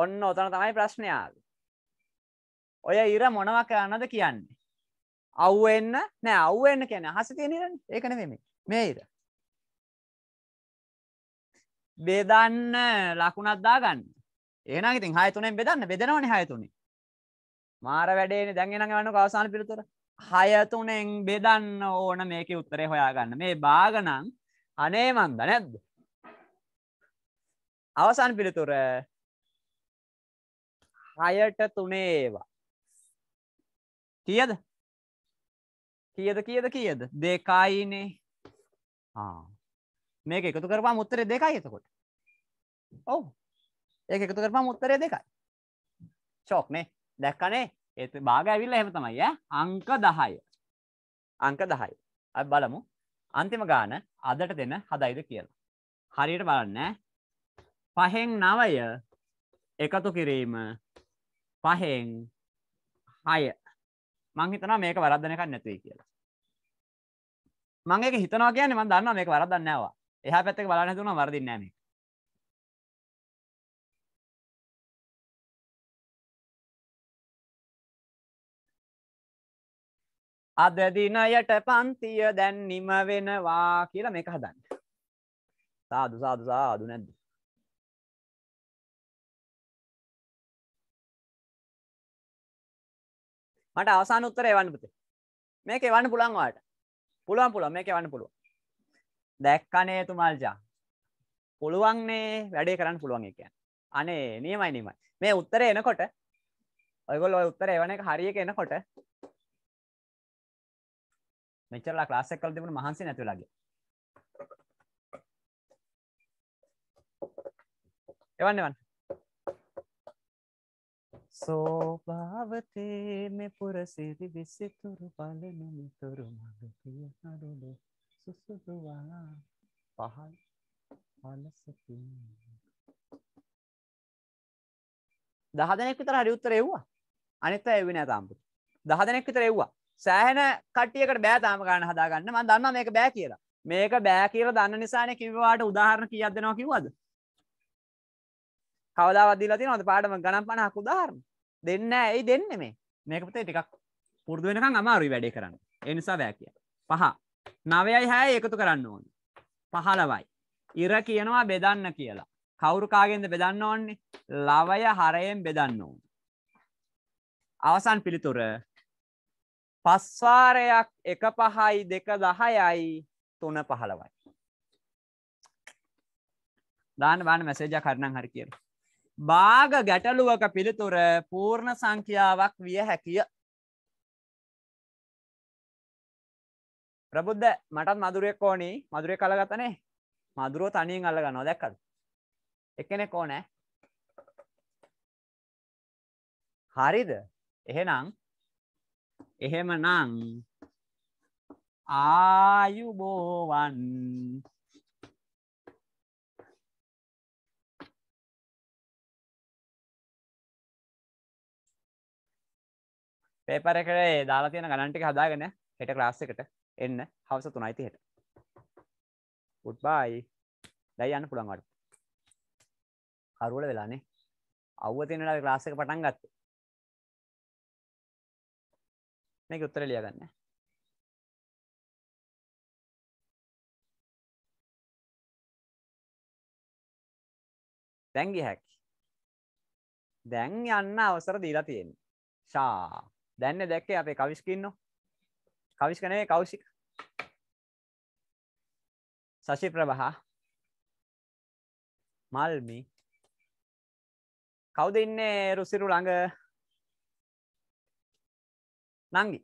ඔන්න ඔතන තමයි ප්‍රශ්නයාද ඔය ඉර මොනව කරන්නද කියන්නේ අව්වෙන්න නෑ අව්වෙන්න කියන හස තියෙන ඒකන වෙම මේ ඉර බෙදන්න ලකුණත්දා ගන්න ඒනග ඉතින් හයතුනෙන් බෙදන්න බෙදෙනවන හයතුනේ මාර වැඩේ දැන්ගෙනග වන්න කවසාන පිළිතුර හයතුනෙන් බෙදන්න ඕන මේක උත්තරේ හොයාගන්න මේ භාගනං අනේ මන්ද නැද්ද අවසන් පිළිතුර හයට තුනේවා කියද කියද කියද කියද දෙකයිනේ මේක එකතු කරපා මුත්තරේ දෙකයි එතකොට ඔවු ඒ එකතු කරපා මුත්තරේ දෙකයි චෝක්නේ දැක්කනේ ඒත් භාග ඇවිල්ල හෙම තමයි ය අංක දහය අංක දහයි අ බලමු අන්තිම ගාන අදට දෙන්න හදයිද කියලා. හරියට බලන්න පහෙන් නවය එකතු කිරීම පහෙන් හය මංහිතන මේක වරදධනක නැතුවයි කියලා. මංගේ හිතනවා කියන්නේ මන් දන්න මේක වරදන්නවා එහ පැත්තක බලන්න තුන වරදින්නෑමේ අද දිනයට පන්තිය දැන් නිම වෙනවා කියලා මේක හදන්න. සාදු සාදු සාදු නැද්ද? මට අවසාන උත්තරය එවන්න පුතේ. මේක එවන්න පුළුවන් ඔයාලට. පුළුවන් පුළුවන් මේක එවන්න පුළුවන්. දැක්කනේ තුමල්ජා. පුළුවන් නේ වැඩේ කරන්න පුළුවන් ඒ කියන්නේ. අනේ නියමයි නියමයි. මේ උත්තරය එනකොට ඔයගොල්ලෝ ඔය උත්තරය එවන එක හරියක එනකොට මෙච්චරලා ක්ලාස් එකක් කරලා තිබුණ මහන්සි නැතුවලා ගියා. එවන්න එවන්න. සෝභාවතේ මේ පුරසිරි විසිතුරු බලනු මිතුරු මඟ පිය හරුල සුසුදුවා පහල් මනසකින් දහ දෙනෙක් විතර හරි උත්තර එව්වා. අනිත් අය එව්වේ නෑ තාම. දහ දෙනෙක් විතර එව්වා. සෑහෙන කට්ටියකට බෑ තාම ගන්න හදාගන්න මම දන්නවා මේක බෑ කියලා. මේක බෑ කියලා දන්න නිසානේ කිව්වාට උදාහරණ කීයක් දෙනවා කිව්වද? කවදාවත් දීලා තියෙනවද පාඩම ගණන් 50ක් උදාහරණ? දෙන්නේ නැහැ. එයි දෙන්නේ මේ. මේක පුතේ ටිකක් පුරුදු වෙනකන් අමාරුයි වැඩේ කරන්න. ඒ නිසා බෑ කියලා. පහ. 9යි 6යි එකතු කරන්න ඕනේ. 15යි. ඉර කියනවා බෙදන්න කියලා. කවුරු කාගෙන්ද බෙදන්න ඕන්නේ? ලවය හරයෙන් බෙදන්න ඕනේ. අවසන් පිළිතුර පස්වාරයක් එක පහයි දෙක දහයයි තුන පහළවයි. දාන බාන මැසේජ කරනම් හරි කියර. භාග ගැටලුවක පිළිතුර පූර්ණ සංඛ්‍යාවක් විය හැකිය. ප්‍රබුද්ධ මටත් මදුරෙක් ඕනි මදුරය කළගතනේ මදුරුව තනියෙන් අල්ලග නොදැක්කද. එකනෙක් ඕනෑ හරිද එහෙනම් එහෙමනම් ආයුබෝවන් පේපර එකට දාලා තියෙන ගණන් ටික හදාගෙන හෙට ක්ලාස් එකට එන්න හවස 3:30 ට. good bye. දැන් යන්න පුළුවන් වට. කරවල වෙලානේ. අවුව තියෙන වෙලාවේ ක්ලාස් එක පටන් ගත්තා. මේක උත්තර ලියගන්න දැන්ගි හැක් දැන් යන්න අවසර දීලා තියෙන ශා දැන්න දැක්කේ අපේ කවිස්කන්න කවිස්කනේ කවුසික සශි ප්‍රභහා මල්මි කවුද ඉන්නේ රුසිරු ළඟ නංගි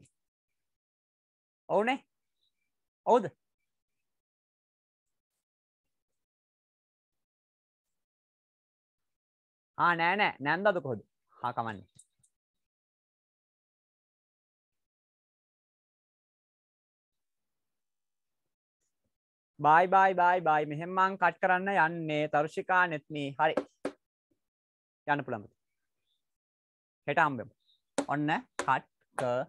ඔවුනේ ඔවුද ආ නෑ නෑ නැන්දද කොහොද හා කමන්නේ බයි බයි බයි බයි මෙහෙම මං කට් කරන්න යන්නේ තරුෂිකා නෙත්නී හරි යන්න පුළුවන් හෙට හම්බෙමු ඔන්න කට් කර